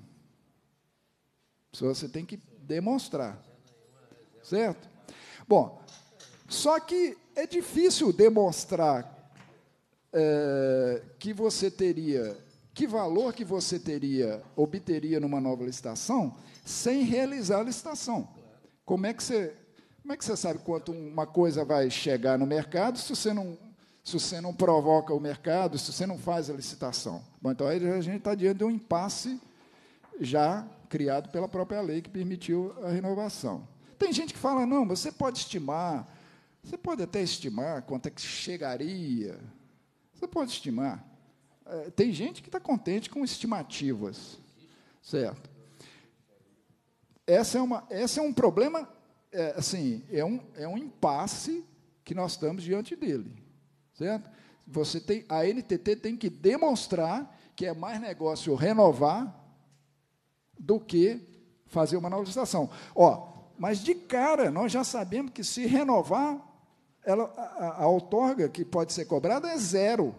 Isso você tem que demonstrar. Certo? Bom, só que é difícil demonstrar é, que você teria, que valor que você teria, obteria numa nova licitação, sem realizar a licitação. Como é que você, como é que você sabe quanto uma coisa vai chegar no mercado se você não se você não provoca o mercado, se você não faz a licitação. Bom, então aí a gente está diante de um impasse já criado pela própria lei que permitiu a renovação. Tem gente que fala, não, você pode estimar, você pode até estimar quanto é que chegaria, você pode estimar. É, tem gente que está contente com estimativas, certo? Essa é uma, essa é um problema, é, assim, é um, é um impasse que nós estamos diante dele, certo? Você tem, a NTT tem que demonstrar que é mais negócio renovar do que fazer uma nova licitação. Ó, mas de cara nós já sabemos que se renovar, ela, a, a outorga que pode ser cobrada é zero.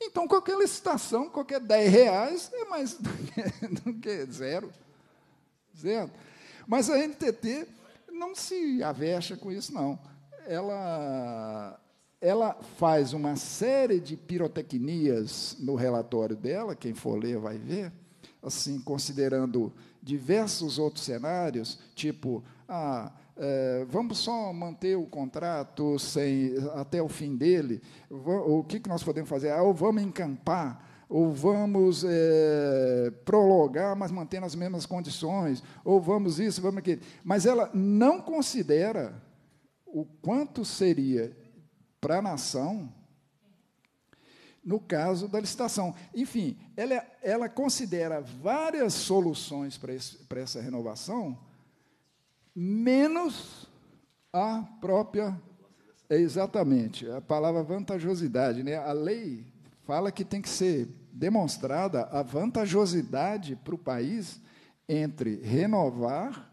Então, qualquer licitação, qualquer 10 reais é mais do que, do que zero. Certo? Mas a NTT não se avexa com isso, não. Ela, ela faz uma série de pirotecnias no relatório dela, quem for ler vai ver, assim, considerando diversos outros cenários, tipo, ah, é, vamos só manter o contrato sem, até o fim dele, o que, que nós podemos fazer? Ah, ou vamos encampar, ou vamos é, eh, prologar, mas mantendo as mesmas condições, ou vamos isso, vamos aquilo. Mas ela não considera o quanto seria para a nação no caso da licitação. Enfim, ela, ela considera várias soluções para, para essa renovação, menos a própria. Exatamente, a palavra vantajosidade. Né? A lei fala que tem que ser demonstrada a vantajosidade para o país entre renovar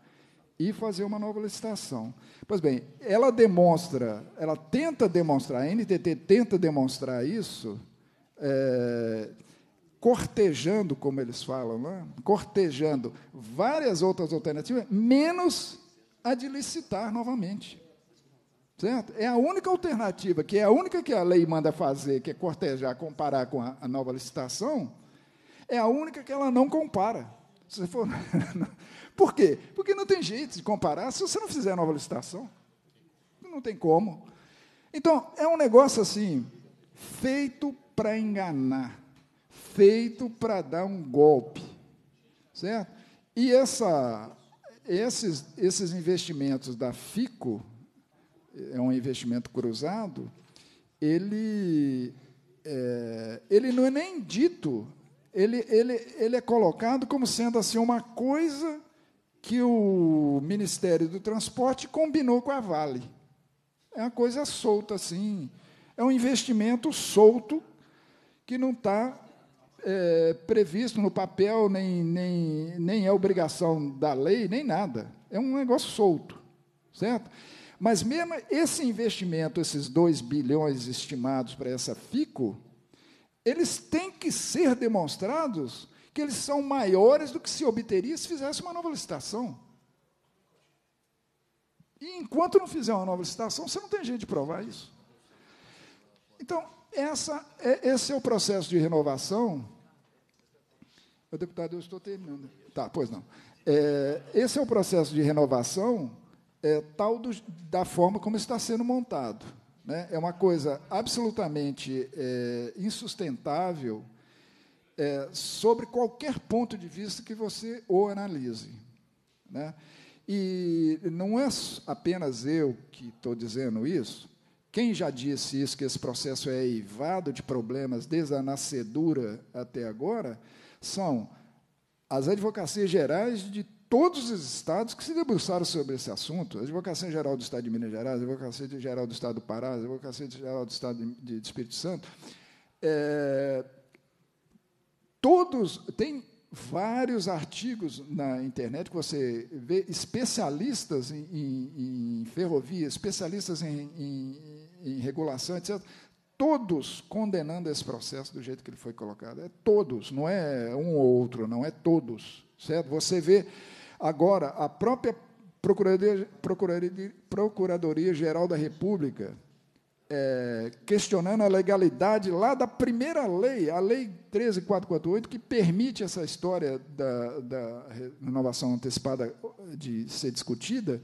e fazer uma nova licitação. Pois bem, ela demonstra, ela tenta demonstrar, a NTT tenta demonstrar isso, é, cortejando, como eles falam lá, né? cortejando várias outras alternativas, menos a de licitar novamente. Certo? É a única alternativa, que é a única que a lei manda fazer, que é cortejar, comparar com a, a nova licitação, é a única que ela não compara. Se você for... Por quê? Porque não tem jeito de comparar se você não fizer a nova licitação. Não tem como. Então, é um negócio assim, feito para enganar, feito para dar um golpe. Certo? E essa, esses, esses investimentos da FICO, é um investimento cruzado, ele, é, ele não é nem dito, ele, ele, ele é colocado como sendo assim uma coisa que o Ministério do Transporte combinou com a Vale. É uma coisa solta, assim. É um investimento solto que não está é, previsto no papel, nem, nem, nem é obrigação da lei, nem nada. É um negócio solto, certo? Mas mesmo esse investimento, esses 2 bilhões estimados para essa FICO, eles têm que ser demonstrados que eles são maiores do que se obteria se fizesse uma nova licitação. E enquanto não fizer uma nova licitação, você não tem jeito de provar isso. Então, essa, é, esse é o processo de renovação. Meu deputado, eu estou terminando. Tá, pois não. É, esse é o processo de renovação é, tal do, da forma como está sendo montado. Né? É uma coisa absolutamente é, insustentável é, sobre qualquer ponto de vista que você o analise. Né? E não é apenas eu que estou dizendo isso. Quem já disse isso, que esse processo é eivado de problemas desde a nascedura até agora, são as advocacias gerais de todos os estados que se debruçaram sobre esse assunto, a Advocacia Geral do Estado de Minas Gerais, a Advocacia Geral do Estado do Pará, a Advocacia Geral do Estado de, Espírito Santo, é, todos, tem vários artigos na internet que você vê especialistas em, em, em ferrovia, especialistas em, em, em regulação, etc., todos condenando esse processo do jeito que ele foi colocado. É todos, não é um ou outro, não, é todos. Certo? Você vê Agora, a própria Procuradoria, Procuradoria, Procuradoria Geral da República, é, questionando a legalidade lá da primeira lei, a Lei 13448, que permite essa história da, da renovação antecipada de ser discutida,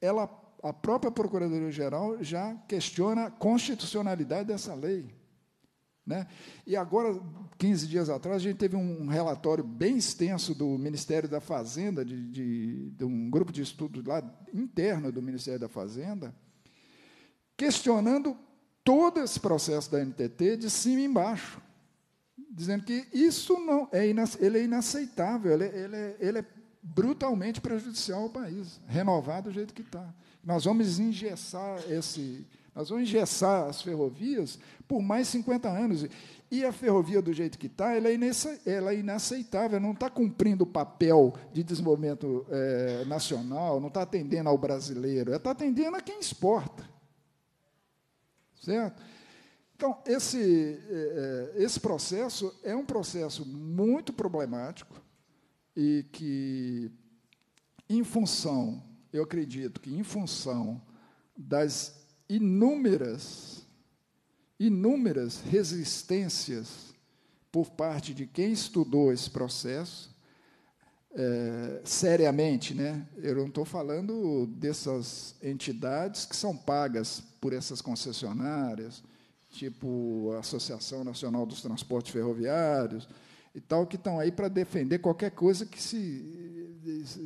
ela, a própria Procuradoria-Geral já questiona a constitucionalidade dessa lei. Né? E agora, 15 dias atrás, a gente teve um relatório bem extenso do Ministério da Fazenda, de, de, de um grupo de estudo lá interno do Ministério da Fazenda, questionando todo esse processo da NTT de cima e embaixo, dizendo que isso não é, ele é inaceitável, ele, é, ele, é, ele é brutalmente prejudicial ao país, renovado do jeito que está. Nós vamos engessar esse nós vamos engessar as ferrovias por mais 50 anos. E a ferrovia, do jeito que está, ela, é ela, é inaceitável, não está cumprindo o papel de desenvolvimento é, nacional, não está atendendo ao brasileiro, está atendendo a quem exporta. Certo? Então, esse, é, esse processo é um processo muito problemático e que, em função, eu acredito que em função das inúmeras, inúmeras resistências por parte de quem estudou esse processo é, seriamente, né? Eu não estou falando dessas entidades que são pagas por essas concessionárias, tipo a Associação Nacional dos Transportes Ferroviários e tal, que estão aí para defender qualquer coisa que se,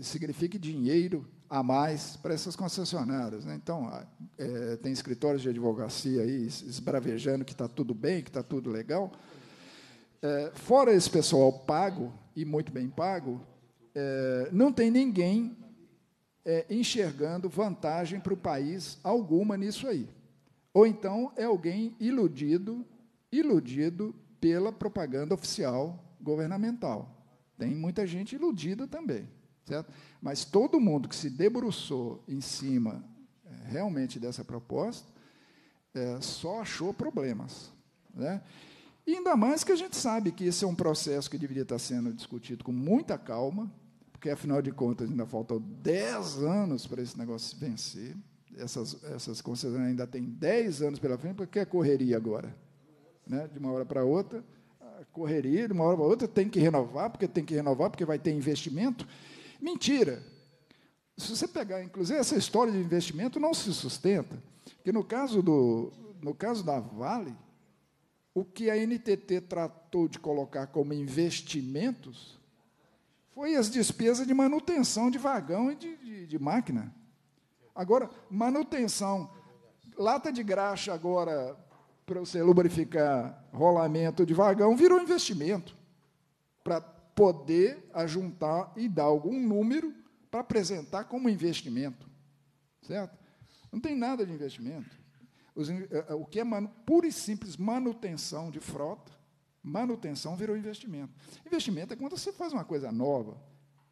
signifique dinheiro a mais para essas concessionárias. Né? Então, é, tem escritórios de advocacia aí esbravejando que está tudo bem, que está tudo legal. É, fora esse pessoal pago, e muito bem pago, é, não tem ninguém é, enxergando vantagem para o país alguma nisso aí. Ou então é alguém iludido, iludido pela propaganda oficial governamental. Tem muita gente iludida também. Certo? Mas todo mundo que se debruçou em cima eh, realmente dessa proposta é, só achou problemas. Né? E ainda mais que a gente sabe que esse é um processo que deveria estar sendo discutido com muita calma, porque, afinal de contas, ainda faltam 10 anos para esse negócio vencer. Essas, essas concessões ainda têm 10 anos pela frente, porque é correria agora. Né? De uma hora para outra, correria, de uma hora para outra, tem que renovar, porque tem que renovar, porque vai ter investimento. Mentira. Se você pegar, inclusive, essa história de investimento não se sustenta, porque no caso, do, no caso da Vale, o que a NTT tratou de colocar como investimentos foi as despesas de manutenção de vagão e de, de, de máquina. Agora, manutenção, lata de graxa agora para você lubrificar rolamento de vagão virou investimento para poder ajuntar e dar algum número para apresentar como investimento. Certo? Não tem nada de investimento. Os, eh, eh, o que é manu, pura e simples manutenção de frota, manutenção virou investimento. Investimento é quando você faz uma coisa nova,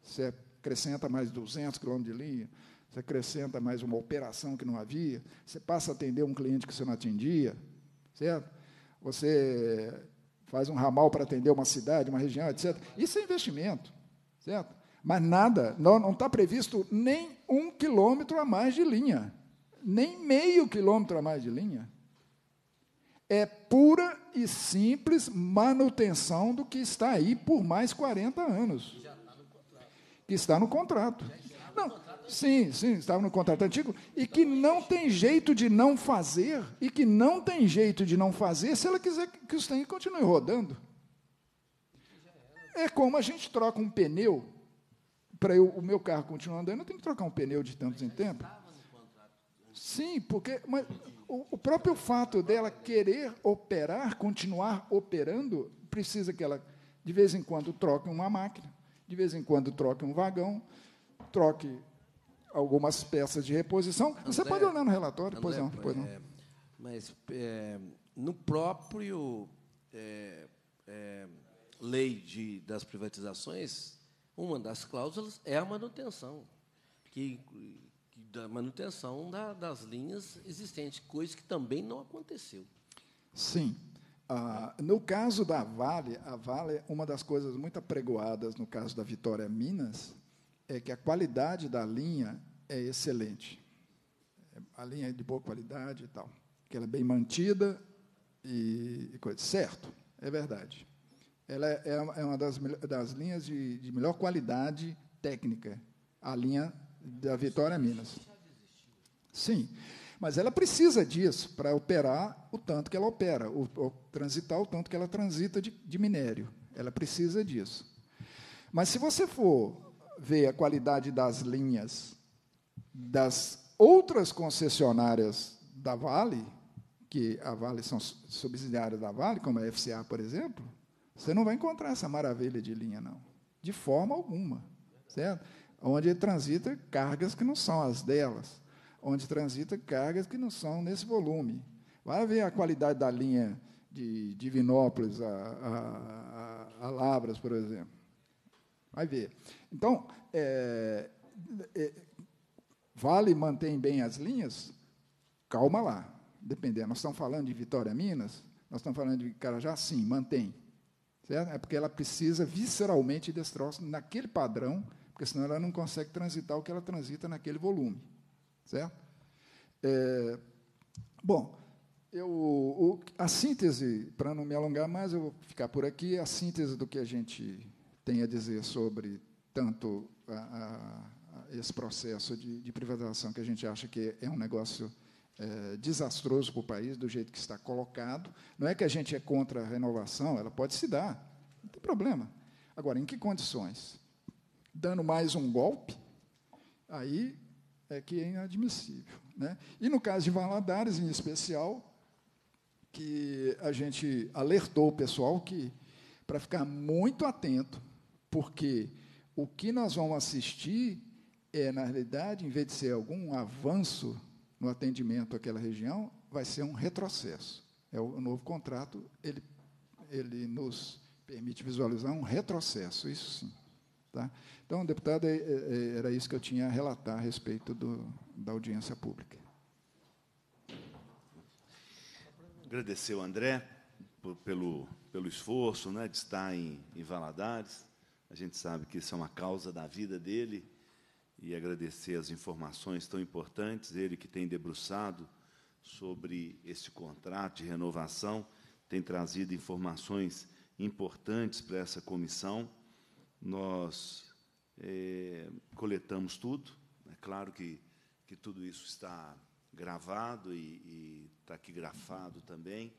você acrescenta mais 200 quilômetros de linha, você acrescenta mais uma operação que não havia, você passa a atender um cliente que você não atendia, certo? Você faz um ramal para atender uma cidade, uma região, etc. Isso é investimento, certo? Mas nada, não está previsto nem um quilômetro a mais de linha, nem meio quilômetro a mais de linha. É pura e simples manutenção do que está aí por mais 40 anos. Que está no contrato. Não, Sim, sim, estava no contrato antigo. E que não tem jeito de não fazer, e que não tem jeito de não fazer se ela quiser que os tanques continuem rodando. É como a gente troca um pneu. Para o meu carro continuar andando, eu tenho que trocar um pneu de tempos em tempos. Sim, porque mas o, o, próprio fato dela querer operar, continuar operando, precisa que ela, de vez em quando, troque uma máquina, de vez em quando, troque um vagão, troque algumas peças de reposição. André, Você pode olhar no relatório, pois não, pois não. É, mas é, no próprio é, é, lei de, das privatizações, uma das cláusulas é a manutenção, que, que da manutenção da, das linhas existentes, coisa que também não aconteceu. Sim. Ah, no caso da Vale, a Vale, uma das coisas muito apregoadas no caso da Vitória Minas é que a qualidade da linha é excelente. É, a linha é de boa qualidade e tal. Que ela é bem mantida e, e coisa. Certo, é verdade. Ela é, é uma é das, das linhas de, de, melhor qualidade técnica, a linha da Vitória Minas. Sim, mas ela precisa disso para operar o tanto que ela opera, ou, ou transitar o tanto que ela transita de, de minério. Ela precisa disso. Mas se você for ver a qualidade das linhas das outras concessionárias da Vale, que a Vale são subsidiárias da Vale, como a FCA, por exemplo, você não vai encontrar essa maravilha de linha, não. De forma alguma. Certo? Onde transita cargas que não são as delas. Onde transita cargas que não são nesse volume. Vai ver a qualidade da linha de Divinópolis a, a, a, a Lavras, por exemplo. Vai ver. Então, é, é, vale manter bem as linhas? Calma lá. Dependendo. Nós estamos falando de Vitória, Minas? Nós estamos falando de Carajá? Sim, mantém. Certo? É porque ela precisa visceralmente desse naquele padrão, porque senão ela não consegue transitar o que ela transita naquele volume. Certo? É, bom, eu, o, a síntese, para não me alongar mais, eu vou ficar por aqui. A síntese do que a gente tem a dizer sobre tanto a, a, a esse processo de, de, privatização, que a gente acha que é um negócio é, desastroso para o país, do jeito que está colocado. Não é que a gente é contra a renovação, ela pode se dar, não tem problema. Agora, em que condições? Dando mais um golpe, aí é que é inadmissível. Né? E no caso de Valadares, em especial, que a gente alertou o pessoal que para ficar muito atento, porque o que nós vamos assistir é, na realidade, em vez de ser algum avanço no atendimento àquela região, vai ser um retrocesso. É o novo contrato, ele, ele nos permite visualizar um retrocesso, isso sim. Tá? Então, deputado, é, é, é, era isso que eu tinha a relatar a respeito do, da audiência pública. Agradecer ao André por, pelo, pelo esforço né, de estar em, em Valadares. A gente sabe que isso é uma causa da vida dele e agradecer as informações tão importantes. Ele que tem debruçado sobre esse contrato de renovação, tem trazido informações importantes para essa comissão. Nós é, coletamos tudo. É claro que, que tudo isso está gravado e, e taquigrafado tá também,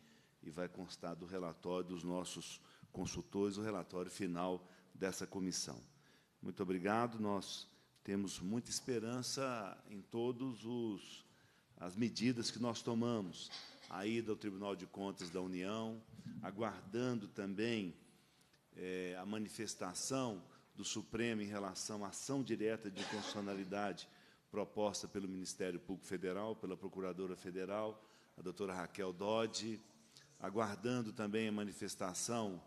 e vai constar do relatório dos nossos consultores, o relatório final dessa comissão. Muito obrigado. Nós temos muita esperança em todos os as medidas que nós tomamos, a ida ao Tribunal de Contas da União, aguardando também é, a manifestação do Supremo em relação à ação direta de constitucionalidade proposta pelo Ministério Público Federal, pela Procuradora Federal, a doutora Raquel Dodge, aguardando também a manifestação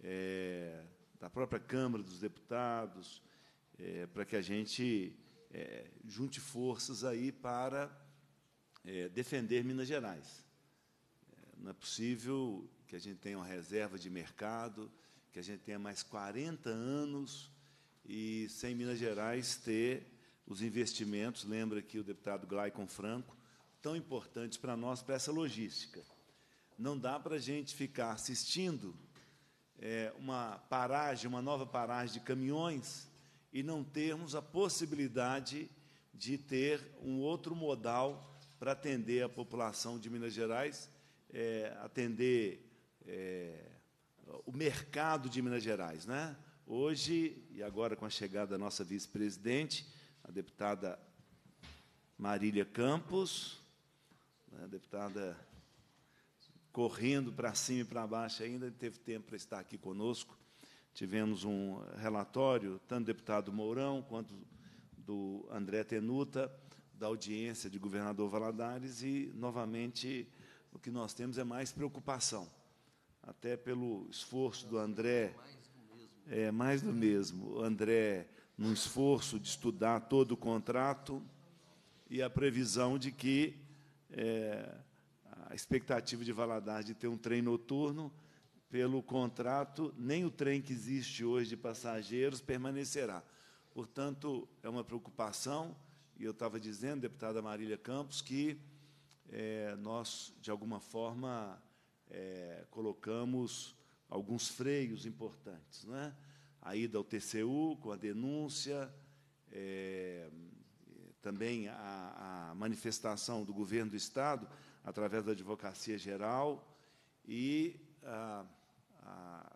é, da própria Câmara dos Deputados, é, para que a gente é, junte forças aí para é, defender Minas Gerais. É, não é possível que a gente tenha uma reserva de mercado, que a gente tenha mais 40 anos e sem Minas Gerais ter os investimentos, lembra aqui o deputado Glaicon Franco, tão importantes para nós, para essa logística. Não dá para a gente ficar assistindo é, uma paragem, uma nova paragem de caminhões e não termos a possibilidade de ter um outro modal para atender a população de Minas Gerais, é, atender é, o mercado de Minas Gerais. Né? Hoje, e agora com a chegada da nossa vice-presidente, a deputada Marília Campos, a né? deputada correndo para cima e para baixo ainda, teve tempo para estar aqui conosco. Tivemos um relatório, tanto do deputado Mourão quanto do André Tenuta, da audiência de governador Valadares, e, novamente, o que nós temos é mais preocupação, até pelo esforço do André. É mais do mesmo. O André, num esforço de estudar todo o contrato e a previsão de que é, a expectativa de Valadares de ter um trem noturno, pelo contrato, nem o trem que existe hoje de passageiros permanecerá. Portanto, é uma preocupação, e eu estava dizendo, deputada Marília Campos, que é, nós, de alguma forma, é, colocamos alguns freios importantes. Né? A ida ao TCU com a denúncia, é, também a, a manifestação do governo do Estado, através da Advocacia Geral, e a, a,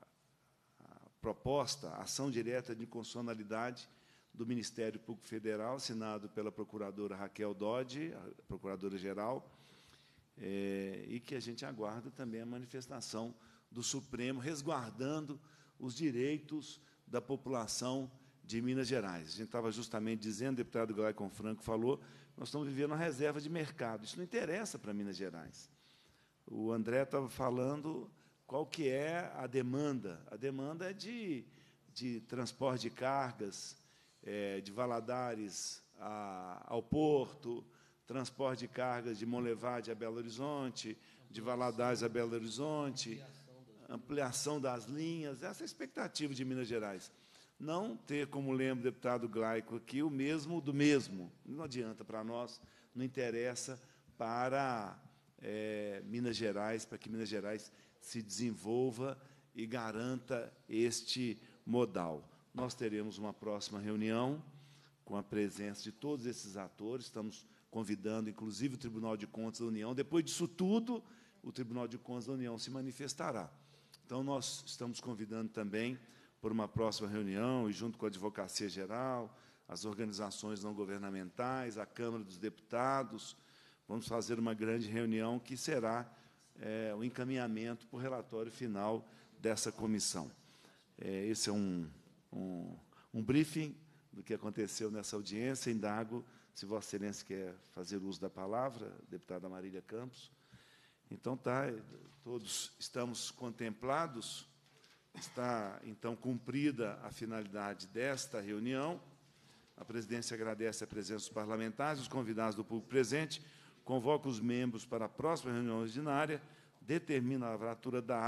a proposta, a ação direta de inconstitucionalidade do Ministério Público Federal, assinado pela Procuradora Raquel Dodge, Procuradora-Geral, é, eh, e que a gente aguarda também a manifestação do Supremo, resguardando os direitos da população de Minas Gerais. A gente estava justamente dizendo, o deputado Glaicon Franco falou, nós estamos vivendo uma reserva de mercado. Isso não interessa para Minas Gerais. O André estava tá falando qual que é a demanda. A demanda é de, de transporte de cargas, é, de Valadares a, ao porto, transporte de cargas de Monlevade a Belo Horizonte, de Valadares a Belo Horizonte, ampliação das linhas, essa é a expectativa de Minas Gerais não ter, como lembra o deputado Glaico aqui, o mesmo do mesmo. Não adianta para nós, não interessa para é, Minas Gerais, para que Minas Gerais se desenvolva e garanta este modal. Nós teremos uma próxima reunião com a presença de todos esses atores, estamos convidando, inclusive, o Tribunal de Contas da União. Depois disso tudo, o Tribunal de Contas da União se manifestará. Então, nós estamos convidando também por uma próxima reunião e junto com a Advocacia Geral, as organizações não governamentais, a Câmara dos Deputados. Vamos fazer uma grande reunião que será é, o encaminhamento para o relatório final dessa comissão. É, esse é um, um, um briefing do que aconteceu nessa audiência. Indago se Vossa Excelência quer fazer uso da palavra, deputada Marília Campos. Então, tá, todos estamos contemplados. Está, então, cumprida a finalidade desta reunião. A presidência agradece a presença dos parlamentares, os convidados do público presente, convoca os membros para a próxima reunião ordinária, determina a lavratura da